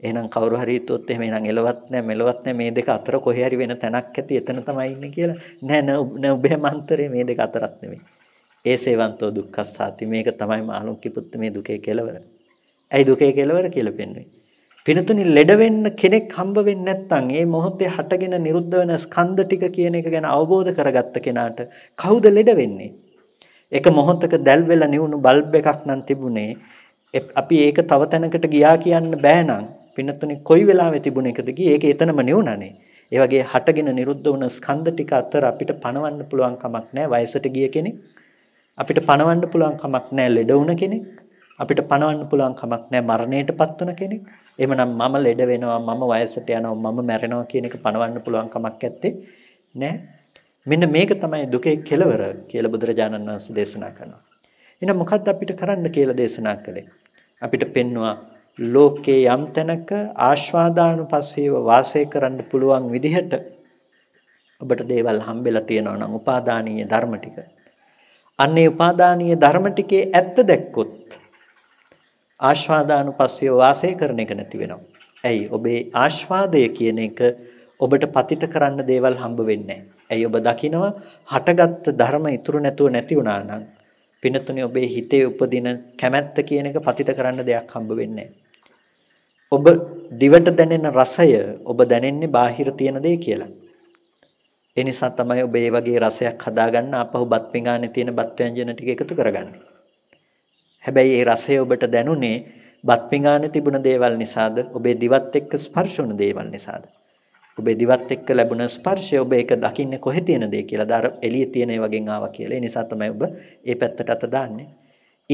එහෙනම් කවුරු හරි හිතුවොත් එහෙම එහෙනම් එලවත් නැහැ මෙලවත් නැහැ මේ දෙක අතර කොහේ හරි වෙන තැනක් ඇති එතන තමයි ඉන්නේ කියලා නෑ නෑ උභේමන්තරේ මේ දෙක අතරක් නෙමෙයි ඒ සේවන්තෝ දුක්ඛස්සාති මේක තමයි මාළුක්‍ය පුත් මේ දුකේ කෙලවර ඇයි දුකේ කෙලවර කියලා පෙන්වන්නේ පිනතුනි ලෙඩ වෙන්න කෙනෙක් හම්බ වෙන්නේ නැත්නම් මේ මොහොතේ හටගෙන නිරුද්ධ වෙන ස්කන්ධ ටික කියන එක ගැන අවබෝධ කරගත්ත කෙනාට කවුද ලෙඩ වෙන්නේ එක මොහොතක දැල් වෙලා නිවුණු බල්බ් එකක් නම් තිබුණේ අපි ඒක තව තැනකට ගියා කියන්න බෑ නම් පින්නතුනි කොයි වෙලාවෙ තිබුණ එකද ගියේ ඒක එතනම නෙවුණානේ. ඒ වගේ හටගෙන නිරුද්ධ වුණ ස්කන්ධ ටික අතර අපිට පණවන්න පුළුවන් කමක් නැහැ වයසට ගිය කෙනෙක්. අපිට පණවන්න පුළුවන් කමක් නැහැ ලෙඩ වුණ කෙනෙක්. අපිට පණවන්න පුළුවන් කමක් නැහැ මරණයටපත් වුණ කෙනෙක්. එහෙමනම් මම ලෙඩ වෙනවා මම වයසට යනවා මම මැරෙනවා කියන එක පණවන්න පුළුවන් කමක් ඇත්තේ නැහැ. මෙන්න මේක තමයි දුකේ කෙලවර කියලා බුදුරජාණන් වහන්සේ දේශනා කරනවා. එහෙනම් මොකද්ද අපිට කරන්න කියලා දේශනා කළේ? අපිට පෙන්නවා ලෝකේ යම් තැනක ආස්වාදානුපස්සීව වාසය කරන්න පුළුවන් විදිහට ඔබට දේවල් හම්බෙලා තියෙනවා නම් උපාදානීය ධර්ම ටික. අන්නේ උපාදානීය ධර්ම ටිකේ ඇත්ත දැක්කොත් ආස්වාදානුපස්සීව වාසය කරන එක නැති වෙනවා. ඇයි? ඔබේ ආස්වාදය කියන එක ඔබට පතිත කරන්න දේවල් හම්බ වෙන්නේ ඇයි ඔබ දකිනවා හටගත් ධර්ම ඉතුරු නැතුව නැති වුණා නම් පිනතුනේ ඔබේ හිතේ උපදින කැමැත්ත කියන එක පතිත කරන්න දෙයක් හම්බ වෙන්නේ ඔබ දිවට දැනෙන රසය ඔබ දැනෙන්නේ බාහිර තියෙන දේ කියලා. ඒ නිසා තමයි ඔබ මේ වගේ රසයක් හදාගන්න අපහු බත් පිඟානේ තියෙන බත් ව්‍යංජන ටික එකතු කරගන්නේ. හැබැයි ඒ රසය ඔබට දැනුනේ බත් පිඟානේ තිබුණ දේවල් නිසාද ඔබේ දිවත් එක්ක ස්පර්ශ වුණ දේවල් නිසාද? ඔබේ දිවත් එක්ක ලැබුණ ස්පර්ශය ඔබ ඒක දකින්නේ කොහෙ තියෙනද කියලා දාර එළිය තියෙන ඒ වගේ ආවා කියලා. ඒ නිසා තමයි ඔබ ඒ පැත්තට අත දාන්නේ.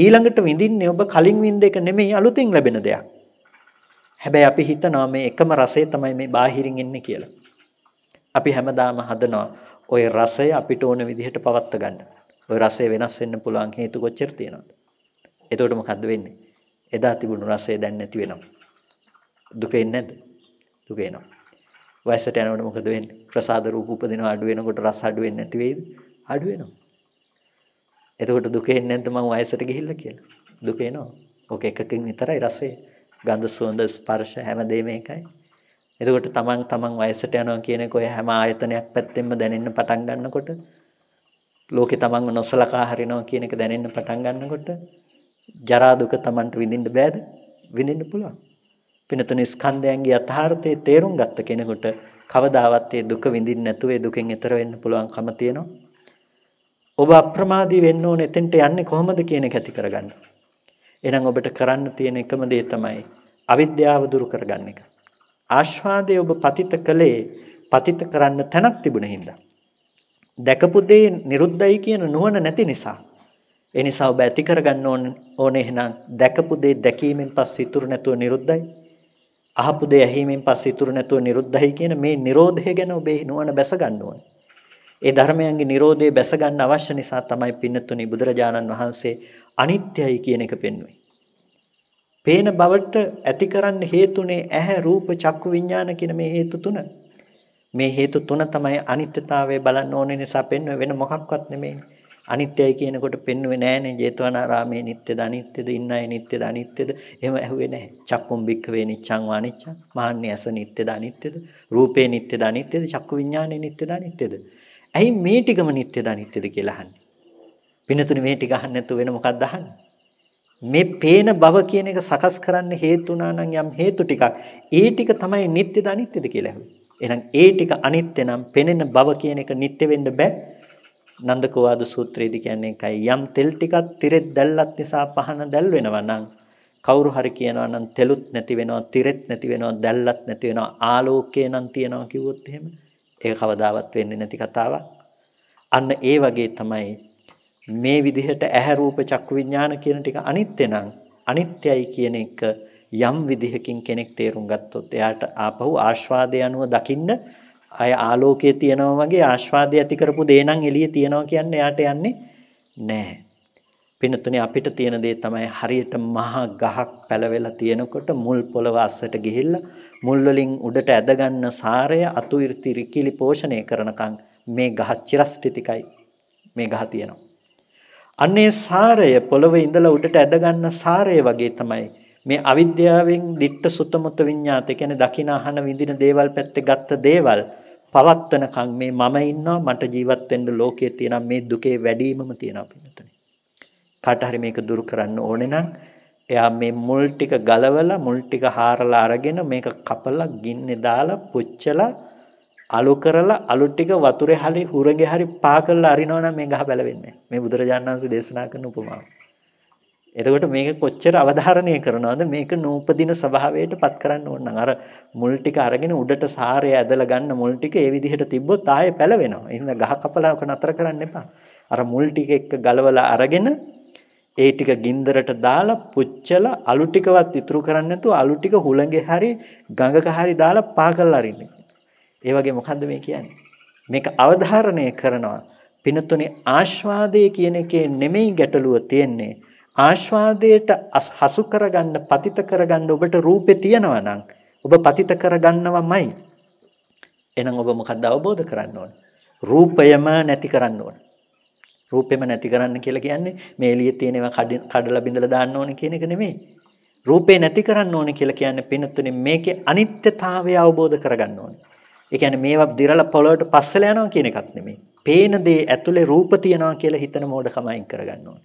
ඊළඟට විඳින්නේ ඔබ කලින් විඳ එක නෙමෙයි අලුතින් ලැබෙන දෙයක්. හැබැයි අපි හිතනවා මේ එකම රසය තමයි මේ බාහිරින් එන්නේ කියලා. අපි හැමදාම හදනවා ওই රසය අපිට ඕන විදිහට පවත්ව ගන්න. ওই රසය වෙනස් වෙන්න පුළුවන් හේතු කොච්චර තියෙනවද? එතකොට මොකද්ද වෙන්නේ? එදා තිබුණු රසය දැන් නැති වෙනවා. දුක එන්නේ නැද්ද? දුක එනවා. වයසට යනකොට මොකද වෙන්නේ? ප්‍රසාද රූප උපදිනවා අඩු වෙනකොට රස අඩු වෙන්නේ නැති වෙයිද? අඩු වෙනවා. එතකොට දුක එන්නේ නැද්ද මම වයසට ගිහිල්ලා කියලා? දුක එනවා. ඕක එකකින් විතරයි රසය. ගන්ධ සුවඳ ස්පර්ශ හැමදේම එකයි. එතකොට තමන් තමන් වයසට යනවා කියන එක ඔය හැම ආයතනයක් පැත්තෙන්ම දැනෙන්න පටන් ගන්නකොට ලෝකේ තමන්ව නොසලකා හරිනවා කියන එක දැනෙන්න පටන් ගන්නකොට ජරා දුක තමන්ට විඳින්න බෑද? විඳින්න පුළුවන්. පිනතුනි ස්කන්ධයන්ගේ යථාර්ථය තේරුම් ගත්ත කෙනෙකුට කවදාවත් ඒ දුක විඳින්නේ නැතුව ඒ දුකෙන් ඈතර වෙන්න පුළුවන්කම තියෙනවා. ඔබ අප්‍රමාදී වෙන්න ඕනේ එතෙන්ට යන්නේ කොහොමද කියන එක ඇති කරගන්න. එහෙනම් ඔබට කරන්න තියෙන එකම දේ තමයි අවිද්‍යාව දුරු කරගන්න එක. ආස්වාදයේ ඔබ පතිත කළේ පතිත කරන්න තැනක් තිබුණ හින්දා. දැකපු දේ නිරුද්ධයි කියන නුවණ නැති නිසා. ඒ නිසා ඔබ ඇති කරගන්න ඕනේ එහෙනම් දැකපු දේ දැකීමෙන් පස්සේ ඉතුරු නැතුව නිරුද්ධයි. අහපු දේ ඇහිමෙන් පස්සේ ඉතුරු නැතුව නිරුද්ධයි කියන මේ Nirodhe ගැන ඔබේ නුවණ බැස ගන්න ඕනේ. ඒ ධර්මයන්ගේ Nirodhe බැස ගන්න අවශ්‍ය නිසා තමයි පින්නතුනි බුදුරජාණන් වහන්සේ අනිත්‍යයි කියන එක පෙන්වන්නේ. පේන බවට ඇති කරන්න හේතුනේ ඇහැ රූප චක්කු විඥාන කියන මේ හේතු තුන. මේ හේතු තුන තමයි අනිත්‍යතාවය බලන්න ඕනේ නිසා පෙන්වෙ වෙන මොකක්වත් නෙමෙයි. අනිත්‍යයි කියනකොට පෙන්වුවේ නෑනේ ජේතවනාරාමේ නිත්‍යද අනිත්‍යද ඉන්නයි නිත්‍යද අනිත්‍යද එහෙම ඇහුවේ නැහැ. චක්කුම් බික්කවේ නිච්ඡං වානිච්ඡං මහන්නේ ඇස නිත්‍යද අනිත්‍යද රූපේ නිත්‍යද අනිත්‍යද චක්කු විඥානේ නිත්‍යද අනිත්‍යද ඇයි මේ ටිකම නිත්‍යද අනිත්‍යද කියලා අහන්නේ. පින්නතුනේ මේ ටික අහන්නේ නැතුව වෙන මොකක්ද අහන්නේ? මේ පේන බව කියන එක සකස් කරන්න හේතු නම් යම් හේතු ටිකක් ඒ ටික තමයි නිත්‍යද අනිත්‍යද කියලා ඇහුවේ. එහෙනම් ඒ ටික අනිත්‍ය නම් පෙනෙන බව කියන එක නිත්‍ය වෙන්න බෑ. නන්දකෝවාද සූත්‍රයේදී කියන්නේ එකයි යම් තෙල් ටිකක් තිරෙත් දැල්ලත් නිසා පහන දැල් වෙනවා නම් කවුරු හරි කියනවා නම් තෙලුත් නැති වෙනවා තිරෙත් නැති වෙනවා දැල්ලත් නැති වෙනවා ආලෝකය නම් තියනවා කිව්වොත් එහෙම ඒක කවදාවත් වෙන්නේ නැති කතාවක් අන්න ඒ වගේ තමයි මේ විදිහට ඇහැ රූප චක්කු විඥාන කියන ටික අනිත්‍ය නම් අනිත්‍යයි කියන එක යම් විදිහකින් කෙනෙක් තේරුම් ගත්තොත් එයාට ආපහු ආස්වාදය අනුව දකින්න අය ආලෝකයේ තියෙනවා වගේ ආස්වාදය ඇති කරපු දේ නම් එළියේ තියෙනවා කියන්නේ යාට යන්නේ නැහැ. පින්නතුනේ අපිට තියෙන දේ තමයි හරියට මහා ගහක් පැලවෙලා තියෙනකොට මුල් පොළව අස්සට ගිහිල්ලා මුල් වලින් උඩට ඇද ගන්න සාරය අතු ඉර්ති රිකිලි පෝෂණය කරනකම් මේ ගහ චිරස්ථිතිකයි මේ ගහ තියෙනවා. අන්නේ සාරය පොළවේ ඉඳලා උඩට ඇද ගන්න සාරය වගේ තමයි මේ අවිද්‍යාවෙන් ditta sutta mutta විඤ්ඤාත කියන්නේ දකින අහන විඳින දේවල් පැත්තේ ගත්ත දේවල් පවත්වනකම් මේ මම ඉන්නවා මට ජීවත් වෙන්න ලෝකයේ තියෙන මේ දුකේ වැඩිමම තියෙනවා පිටුනේ. කාට හරි මේක දුරු කරන්න ඕනේ නම් එයා මේ මුල් ටික ගලවලා මුල් ටික හාරලා අරගෙන මේක කපලා ගින්නේ දාලා පුච්චලා අලු කරලා අලු ටික වතුරේ හරි හුරගේ හරි පා කරලා අරිනවනම් මේ ගහ බැලවෙන්නේ. මේ බුදුරජාණන් වහන්සේ දේශනා කරන උපමාව. එතකොට මේක කොච්චර අවධාරණය කරනවද මේක නූපදින ස්වභාවයට පත් කරන්න ඕන නම් අර මුල් ටික අරගෙන උඩට සාරය ඇදලා ගන්න මුල් ටික ඒ විදිහට තිබ්බොත් ආයෙ පැලවෙනවා. එහෙනම් ගහ කපලා නතර කරන්න එපා. අර මුල් ටික එක්ක ගලවලා අරගෙන ඒ ටික ගින්දරට දාලා පුච්චලා අලු ටිකවත් ඉතුරු කරන්නේ නැතුව අලු ටික හුළඟේ හරි ගඟක හරි දාලා පා කරලා අරින්න. ඒ වගේ මොකද්ද මේ කියන්නේ? මේක අවධාරණය කරනවා. පිනතුනේ ආස්වාදයේ කියන එකේ නෙමෙයි ගැටලුව තියෙන්නේ. ආස්වාදයට හසු කරගන්න පතිත කරගන්න ඔබට රූපේ තියෙනවා නම් ඔබ පතිත කරගන්නවමයි. එහෙනම් ඔබ මොකද්ද අවබෝධ කරන්න ඕන? රූපයම නැති කරන්න ඕන. රූපෙම නැති කරන්න කියලා කියන්නේ මේ එළියේ තියෙනවා කඩලා බිඳලා දාන්න ඕන කියන එක නෙමෙයි. රූපේ නැති කරන්න ඕන කියලා කියන්නේ පිනතුනේ මේකේ අනිත්‍යතාවය අවබෝධ කරගන්න ඕනේ. ඒ කියන්නේ මේවා දිරලා පොළොවට පස්සල යනවා කියන එකක් නෙමෙයි. පේන දේ ඇතුලේ රූප තියනවා කියලා හිතන මෝඩකමයින් කරගන්න ඕනේ.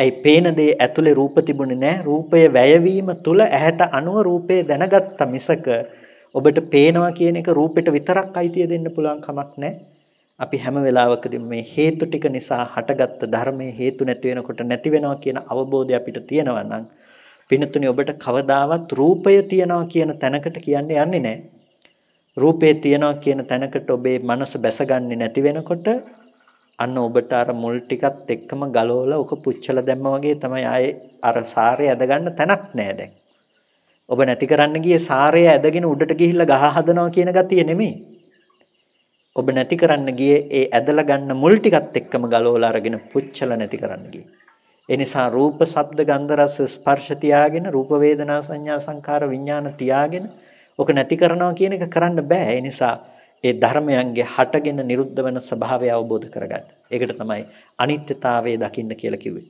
ඇයි පේන දේ ඇතුලේ රූප තිබුණේ නැහැ. රූපය වැයවීම තුල ඇහැට අනුව රූපය දැනගත්ත මිසක ඔබට පේනවා කියන එක රූපෙට විතරක් අයිතිය දෙන්න පුළුවන් කමක් නැහැ. අපි හැම වෙලාවකදීම මේ හේතු ටික නිසා හටගත්ත ධර්මයේ හේතු නැති වෙනකොට නැති වෙනවා කියන අවබෝධය අපිට තියෙනවා නම් පිනතුනේ ඔබට කවදාවත් රූපය තියනවා කියන තැනකට කියන්නේ යන්නේ නැහැ. රූපේ තියනවා කියන තැනකට ඔබේ මනස බැසගන්නේ නැති වෙනකොට අන්න ඔබට අර මුල් ටිකත් එක්කම ගලවලා ඔක පුච්චලා දැම්ම වගේ තමයි ආයේ අර සාරය ඇදගන්න තැනක් නෑ දැන්. ඔබ නැති කරන්න ගියේ සාරය ඇදගෙන උඩට ගිහිල්ලා ගහ හදනවා කියන ගතිය නෙමෙයි. ඔබ නැති කරන්න ගියේ ඒ ඇදලා ගන්න මුල් ටිකත් එක්කම ගලවලා අරගෙන පුච්චලා නැති කරන්න ගියේ. ඒ නිසා රූප, ශබ්ද, ගන්ධ, රස, ස්පර්ශ තියාගෙන රූප වේදනා සංඥා සංකාර විඥාන තියාගෙන ඔක නැති කරනවා කියන එක කරන්න බෑ. ඒ නිසා ඒ ධර්මයන්ගේ හටගෙන නිරුද්ධ වෙන ස්වභාවය අවබෝධ කරගන්න. ඒකට තමයි අනිත්‍යතාවය දකින්න කියලා කිව්වේ.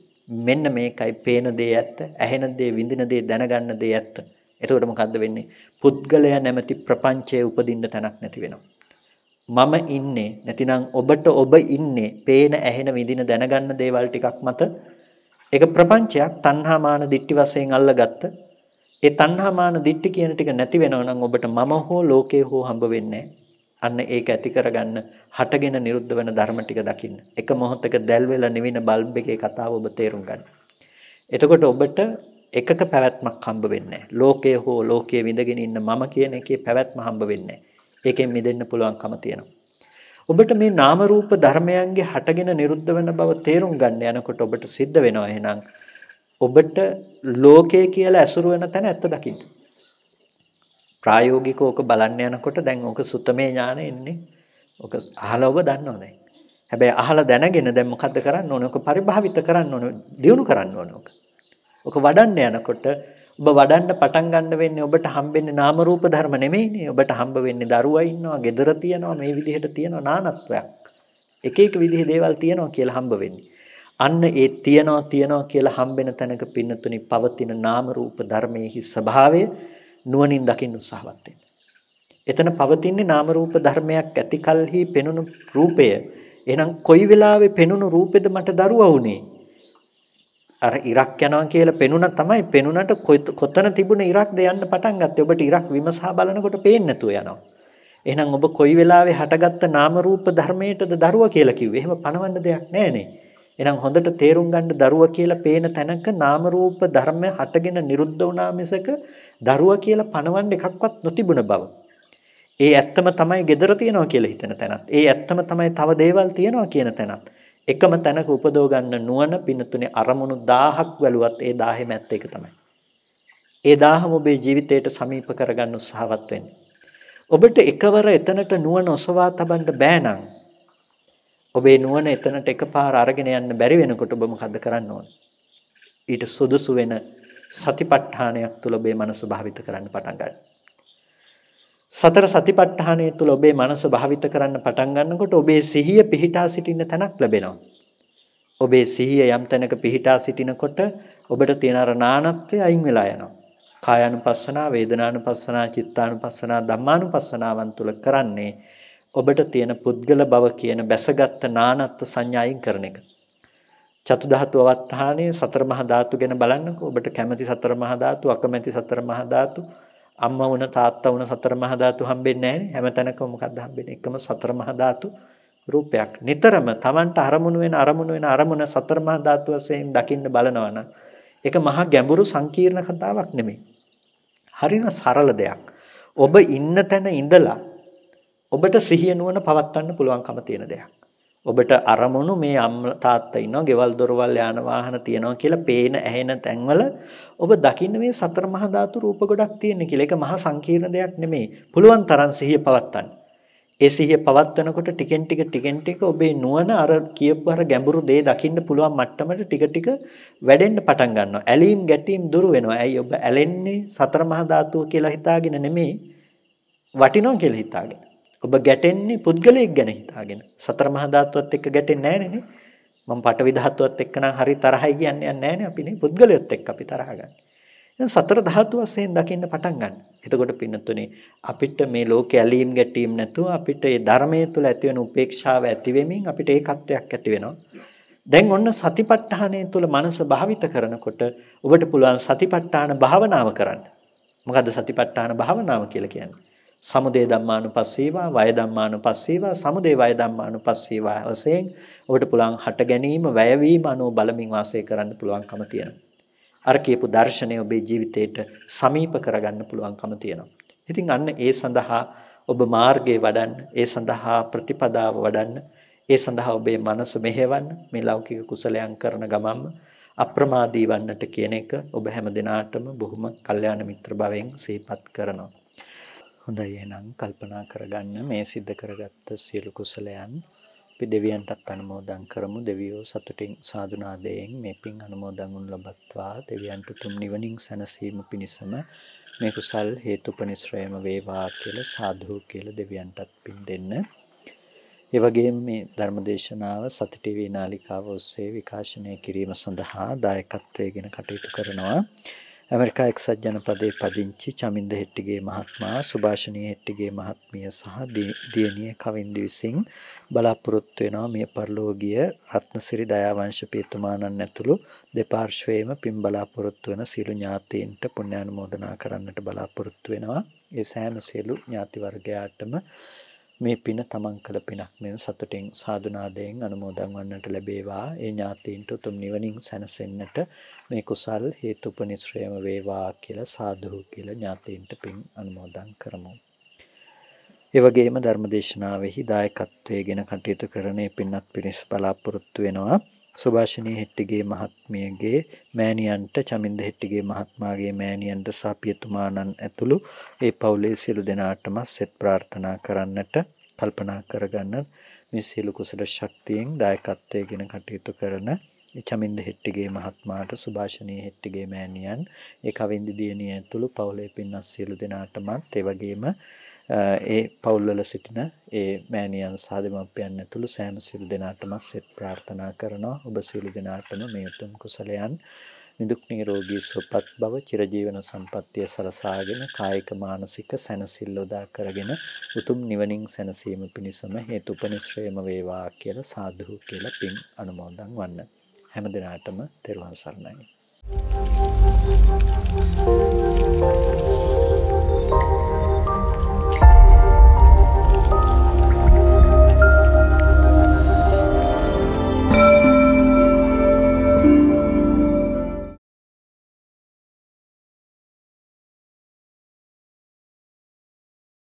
මෙන්න මේකයි පේන දේ ඇත්ත, ඇහෙන දේ, විඳින දේ, දැනගන්න දේ ඇත්ත. එතකොට මොකද්ද වෙන්නේ? පුද්ගලයා නැමැති ප්‍රපංචයේ උපදින්න තැනක් නැති වෙනවා. මම ඉන්නේ නැතිනම් ඔබට ඔබ ඉන්නේ පේන ඇහෙන විඳින දැනගන්න දේවල් ටිකක් මත ඒක ප්‍රපංචයක් තණ්හාමාන දිට්ටි වශයෙන් අල්ලගත්ත ඒ තණ්හාමාන දිට්ටි කියන ටික නැති වෙනවා නම් ඔබට මම හෝ ලෝකේ හෝ හම්බ වෙන්නේ නැහැ අන්න ඒක ඇති කරගන්න හටගෙන නිරුද්ධ වෙන ධර්ම ටික දකින්න. එක මොහොතක දැල් වෙලා නිවෙන බල්බ් එකේ කතාව ඔබ තේරුම් ගන්න. එතකොට ඔබට එකක පැවැත්මක් හම්බ වෙන්නේ ලෝකයේ හෝ ලෝකයේ විඳගෙන ඉන්න මම කියන එකේ පැවැත්ම හම්බ වෙන්නේ ඒකෙන් මිදෙන්න පුළුවන්කම තියෙනවා. ඔබට මේ නාම රූප ධර්මයන්ගේ හටගෙන නිරුද්ධ වෙන බව තේරුම් ගන්න යනකොට ඔබට සිද්ධ වෙනවා එහෙනම් ඔබට ලෝකය කියලා ඇසුරු වෙන තැන ඇත්ත දකින්න. ප්‍රායෝගිකව ඕක බලන්න යනකොට දැන් ඕක සුත්තමේ ඥානෙ එන්නේ. ඕක අහලා ඔබ දන්නවා දැන්. හැබැයි අහලා දැනගෙන දැන් මොකද්ද කරන්න ඕනේ? ඕක පරිභාවිත කරන්න ඕනේ. දියුණු කරන්න ඕනේ ඕක. ඕක වඩන්න යනකොට ඔබ වඩන්න පටන් ගන්න වෙන්නේ ඔබට හම්බෙන්නේ නාම රූප ධර්ම නෙමෙයිනේ. ඔබට හම්බ වෙන්නේ දරුවා ඉන්නවා, gedara තියෙනවා, මේ විදිහට තියෙනවා නානත්වයක්. එක එක විදිහේ දේවල් තියෙනවා කියලා හම්බ වෙන්නේ. අන්න ඒ තියෙනවා තියෙනවා කියලා හම්බෙන තැනක පින්නතුනි පවතින නාම රූප ධර්මයේ ස්වභාවය නුවණින් දකින්න උත්සාහවත් වෙන්න. එතන පවතින්නේ නාම රූප ධර්මයක් ඇති කලෙහි පෙනුණු රූපය. එහෙනම් කොයි වෙලාවෙ පෙනුණු රූපෙද මට දරුවා වුනේ? අර ඉරක් යනවා කියලා පෙනුණා තමයි පෙනුණට කොතන තිබුණ ඉරක්ද යන්න පටන් ගත්තේ. ඔබට ඉරක් විමසා බලනකොට පේන්නේ නැතුව යනවා. එහෙනම් ඔබ කොයි වෙලාවෙ හටගත්ත නාම රූප ධර්මයටද දරුවා කියලා කිව්වේ? එහෙම පණවන්න දෙයක් නැහැනේ. එහෙනම් හොඳට තේරුම් ගන්න දරුවා කියලා පේන තැනක නාම රූප ධර්ම හටගෙන නිරුද්ධ වුණා මිසක දරුවා කියලා පණවන්න එකක්වත් නොතිබුණ බව. ඒ ඇත්තම තමයි gedara තියනවා කියලා හිතන තැනත්. ඒ ඇත්තම තමයි තව දේවල් තියනවා කියන තැනත්. එකම තැනක උපදව ගන්න නුවණ පින්නතුනේ අරමුණු 1000ක් වැළුවත් ඒ 1000ෙම ඇත්ත එක තමයි. ඒ 1000ම ඔබේ ජීවිතයට සමීප කරගන්න උත්සාහවත් වෙන්න. ඔබට එකවර එතනට නුවණ ඔසවා තබන්න බෑ ඔබේ නුවණ එතනට එකපාර අරගෙන යන්න බැරි වෙනකොට ඔබ මොකද කරන්න ඕන? ඊට සුදුසු වෙන සතිපට්ඨානයක් තුල ඔබේ මනස භාවිත කරන්න පටන් ගන්න. සතර සතිපට්ඨානය තුල ඔබේ මනස භාවිත කරන්න පටන් ගන්නකොට ඔබේ සිහිය පිහිටා සිටින්න තැනක් ලැබෙනවා. ඔබේ සිහිය යම් තැනක පිහිටා සිටිනකොට ඔබට තියෙන අර නානත්වය අයින් වෙලා යනවා. කායानुපස්සනා, වේදනානුපස්සනා, චිත්තානුපස්සනා, ධම්මානුපස්සනාවන් තුල කරන්නේ ඔබට තියෙන පුද්ගල බව කියන බැසගත් නානත්ව සංඥායින් කරන එක. චතු ධාතු අවත්තානේ සතර මහා ධාතු ගැන බලන්නකෝ. ඔබට කැමති සතර මහා ධාතු, අකමැති සතර මහා ධාතු, අම්මා වුණ තාත්තා වුණ සතර මහා ධාතු හම්බෙන්නේ නැහැ. හැමතැනකම මොකක්ද හම්බෙන්නේ? එකම සතර මහා ධාතු රූපයක්. නිතරම Tamanට අරමුණු වෙන අරමුණු වෙන අරමුණ සතර මහා ධාතු වශයෙන් දකින්න බලනවා නම් ඒක මහා ගැඹුරු සංකීර්ණ කතාවක් නෙමෙයි. හරිම සරල දෙයක්. ඔබ ඉන්න තැන ඉඳලා ඔබට සිහිය නුවණ පවත්වන්න පුළුවන්කම තියෙන දෙයක්. ඔබට අරමුණු මේ අම්මා තාත්තා ඉන්නවා, ගෙවල් දොරවල් යාන වාහන තියෙනවා කියලා පේන ඇහෙන තැන්වල ඔබ දකින්න මේ සතර මහා ධාතු රූප ගොඩක් තියෙන කියලා. ඒක මහා සංකීර්ණ දෙයක් නෙමෙයි. පුළුවන් තරම් සිහිය පවත්තන්න. ඒ සිහිය පවත්වනකොට ටිකෙන් ටික ටිකෙන් ටික ඔබේ නුවණ අර කියපු අර ගැඹුරු දේ දකින්න පුළුවන් මට්ටමට ටික ටික වැඩෙන්න පටන් ගන්නවා. ඇලීම් ගැටීම් දුරු වෙනවා. ඇයි ඔබ ඇලෙන්නේ සතර මහා ධාතුව කියලා හිතාගෙන නෙමෙයි. වටිනවා කියලා හිතාගෙන. ඔබ ගැටෙන්නේ පුද්ගලයෙක් ගැන හිතාගෙන. සතර මහා ධාතුවත් එක්ක ගැටෙන්නේ නැහැ නේ. මම පටවි ධාතුවත් එක්ක නම් හරි තරහයි කියන්නේ නැහැ නේ අපිනේ පුද්ගලයෙක් එක්ක අපි තරහ ගන්න. දැන් සතර ධාතු වශයෙන් දකින්න පටන් ගන්න. එතකොට පින්නතුනේ අපිට මේ ලෝකේ ඇලීම් ගැටීම් නැතුව අපිට මේ ධර්මයේ තුල ඇති වෙන උපේක්ෂාව ඇති වෙමින් අපිට ඒකත්වයක් ඇති වෙනවා. දැන් ඔන්න සතිපට්ඨානය තුල මනස භාවිත කරනකොට ඔබට පුළුවන් සතිපට්ඨාන භාවනාව කරන්න. මොකද්ද සතිපට්ඨාන භාවනාව කියලා කියන්නේ? සමුදේ ධම්මානුපස්සීවා වය ධම්මානුපස්සීවා සමුදේ වය ධම්මානුපස්සීවා වශයෙන් ඔබට පුළුවන් හට ගැනීම වැයවීම අනුව බලමින් වාසය කරන්න පුළුවන්කම තියෙනවා. අර කියපු දර්ශනය ඔබේ ජීවිතයට සමීප කරගන්න පුළුවන්කම තියෙනවා. ඉතින් අන්න ඒ සඳහා ඔබ මාර්ගය වඩන්න, ඒ සඳහා ප්‍රතිපදාව වඩන්න, ඒ සඳහා ඔබේ මනස මෙහෙවන්න මේ ලෞකික කුසලයන් කරන ගමන්ම අප්‍රමාදී වන්නට කියන එක ඔබ හැම දිනාටම බොහොම කල්යාණ මිත්‍ර භවෙන් සිහිපත් කරනවා. හොඳයි එහෙනම් කල්පනා කරගන්න මේ සිද්ධ කරගත්ත සියලු කුසලයන් අපි දෙවියන්ටත් අනුමෝදන් කරමු දෙවියෝ සතුටින් සාදුනාදයෙන් මේ පින් අනුමෝදන් වුන් ලබත්වා දෙවියන්ට උතුම් නිවනින් සැනසීම පිණිසම මේ කුසල් හේතුපනිශ්‍රයම වේවා කියලා සාධු කියලා දෙවියන්ටත් පින් දෙන්න. ඒ වගේම මේ ධර්මදේශනාව සති ටීවී නාලිකාව ඔස්සේ විකාශනය කිරීම සඳහා දායකත්වයෙන් කටයුතු කරනවා. ඇමරිකා එක්සත් ජනපදයේ පදිංචි චමින්ද හෙට්ටිගේ මහත්මයා සුභාෂණී හෙට්ටිගේ මහත්මිය සහ දියණිය කවින්ද විසින් බලාපොරොත්තු වෙනවා මිය පරලෝකීය රත්නසිරි දයාවංශ පේතුමාණන් ඇතුළු දෙපාර්ශ්වයේම පින් බලාපොරොත්තු වෙන සියලු ඥාතීන්ට පුණ්‍යානුමෝදනා කරන්නට බලාපොරොත්තු වෙනවා. ඒ සෑම සියලු ඥාති වර්ගයාටම මේ පින තමන් කළ පිනක් මෙන් සතුටින් සාධනාදයෙන් අනුමෝදන් වන්නට ලැබේවා ඒ ඥාතීන්ට උතුම් නිවනින් සැනසෙන්නට මේ කුසල් හේතුපනිශ්‍රයම වේවා කියලා සාධුහු කියලා ඥාතීන්ට පින් අනුමෝදන් කරමු. එවගේම ධර්මදේශනාවෙහි දායකත්වයේගෙන කටයුතු කරන පින්නත් පිණිස බලාපොරොත්තු වෙනවා. සුභාෂිනී හෙට්ටිගේ මහත්මියගේ මෑණියන්ට චමින්ද හෙට්ටිගේ මහත්මාගේ මෑණියන්ට සහ පියතුමාණන් ඇතුළු ඒ පවුලේ සියලු දෙනාටම සෙත් ප්‍රාර්ථනා කරන්නට කල්පනා කරගන්න මේ සියලු කුසල ශක්තියෙන් දායකත්වයේගෙන කටයුතු කරන චමින්ද හෙට්ටිගේ මහත්මාට සුභාෂණී හෙට්ටිගේ මෑණියන් ඒ කවින්ද දියණිය ඇතුළු පවුලේ පින්නස් සියලු දෙනාටමත් ඒ වගේම ඒ පවුල්වල සිටින ඒ මෑණියන් සහ දෙමව්පියන් ඇතුළු සෑම සිල් දෙනාටම සෙත් ප්‍රාර්ථනා කරනවා ඔබ සිල් දෙනාටම මේ උතුම් කුසලයන් නිදුක් නිරෝගී සුවපත් බව චිරජීවන සම්පන්නිය සරසාගෙන කායික මානසික සැනසෙල්ල උදා කරගෙන උතුම් නිවනින් සැනසීම පිණිසම හේතුපනිශ්‍රේම වේවා කියලා සාදු කියලා පින් අනුමෝදන් වන්න හැම දිනාටම තෙරුවන් සරණයි Thank you.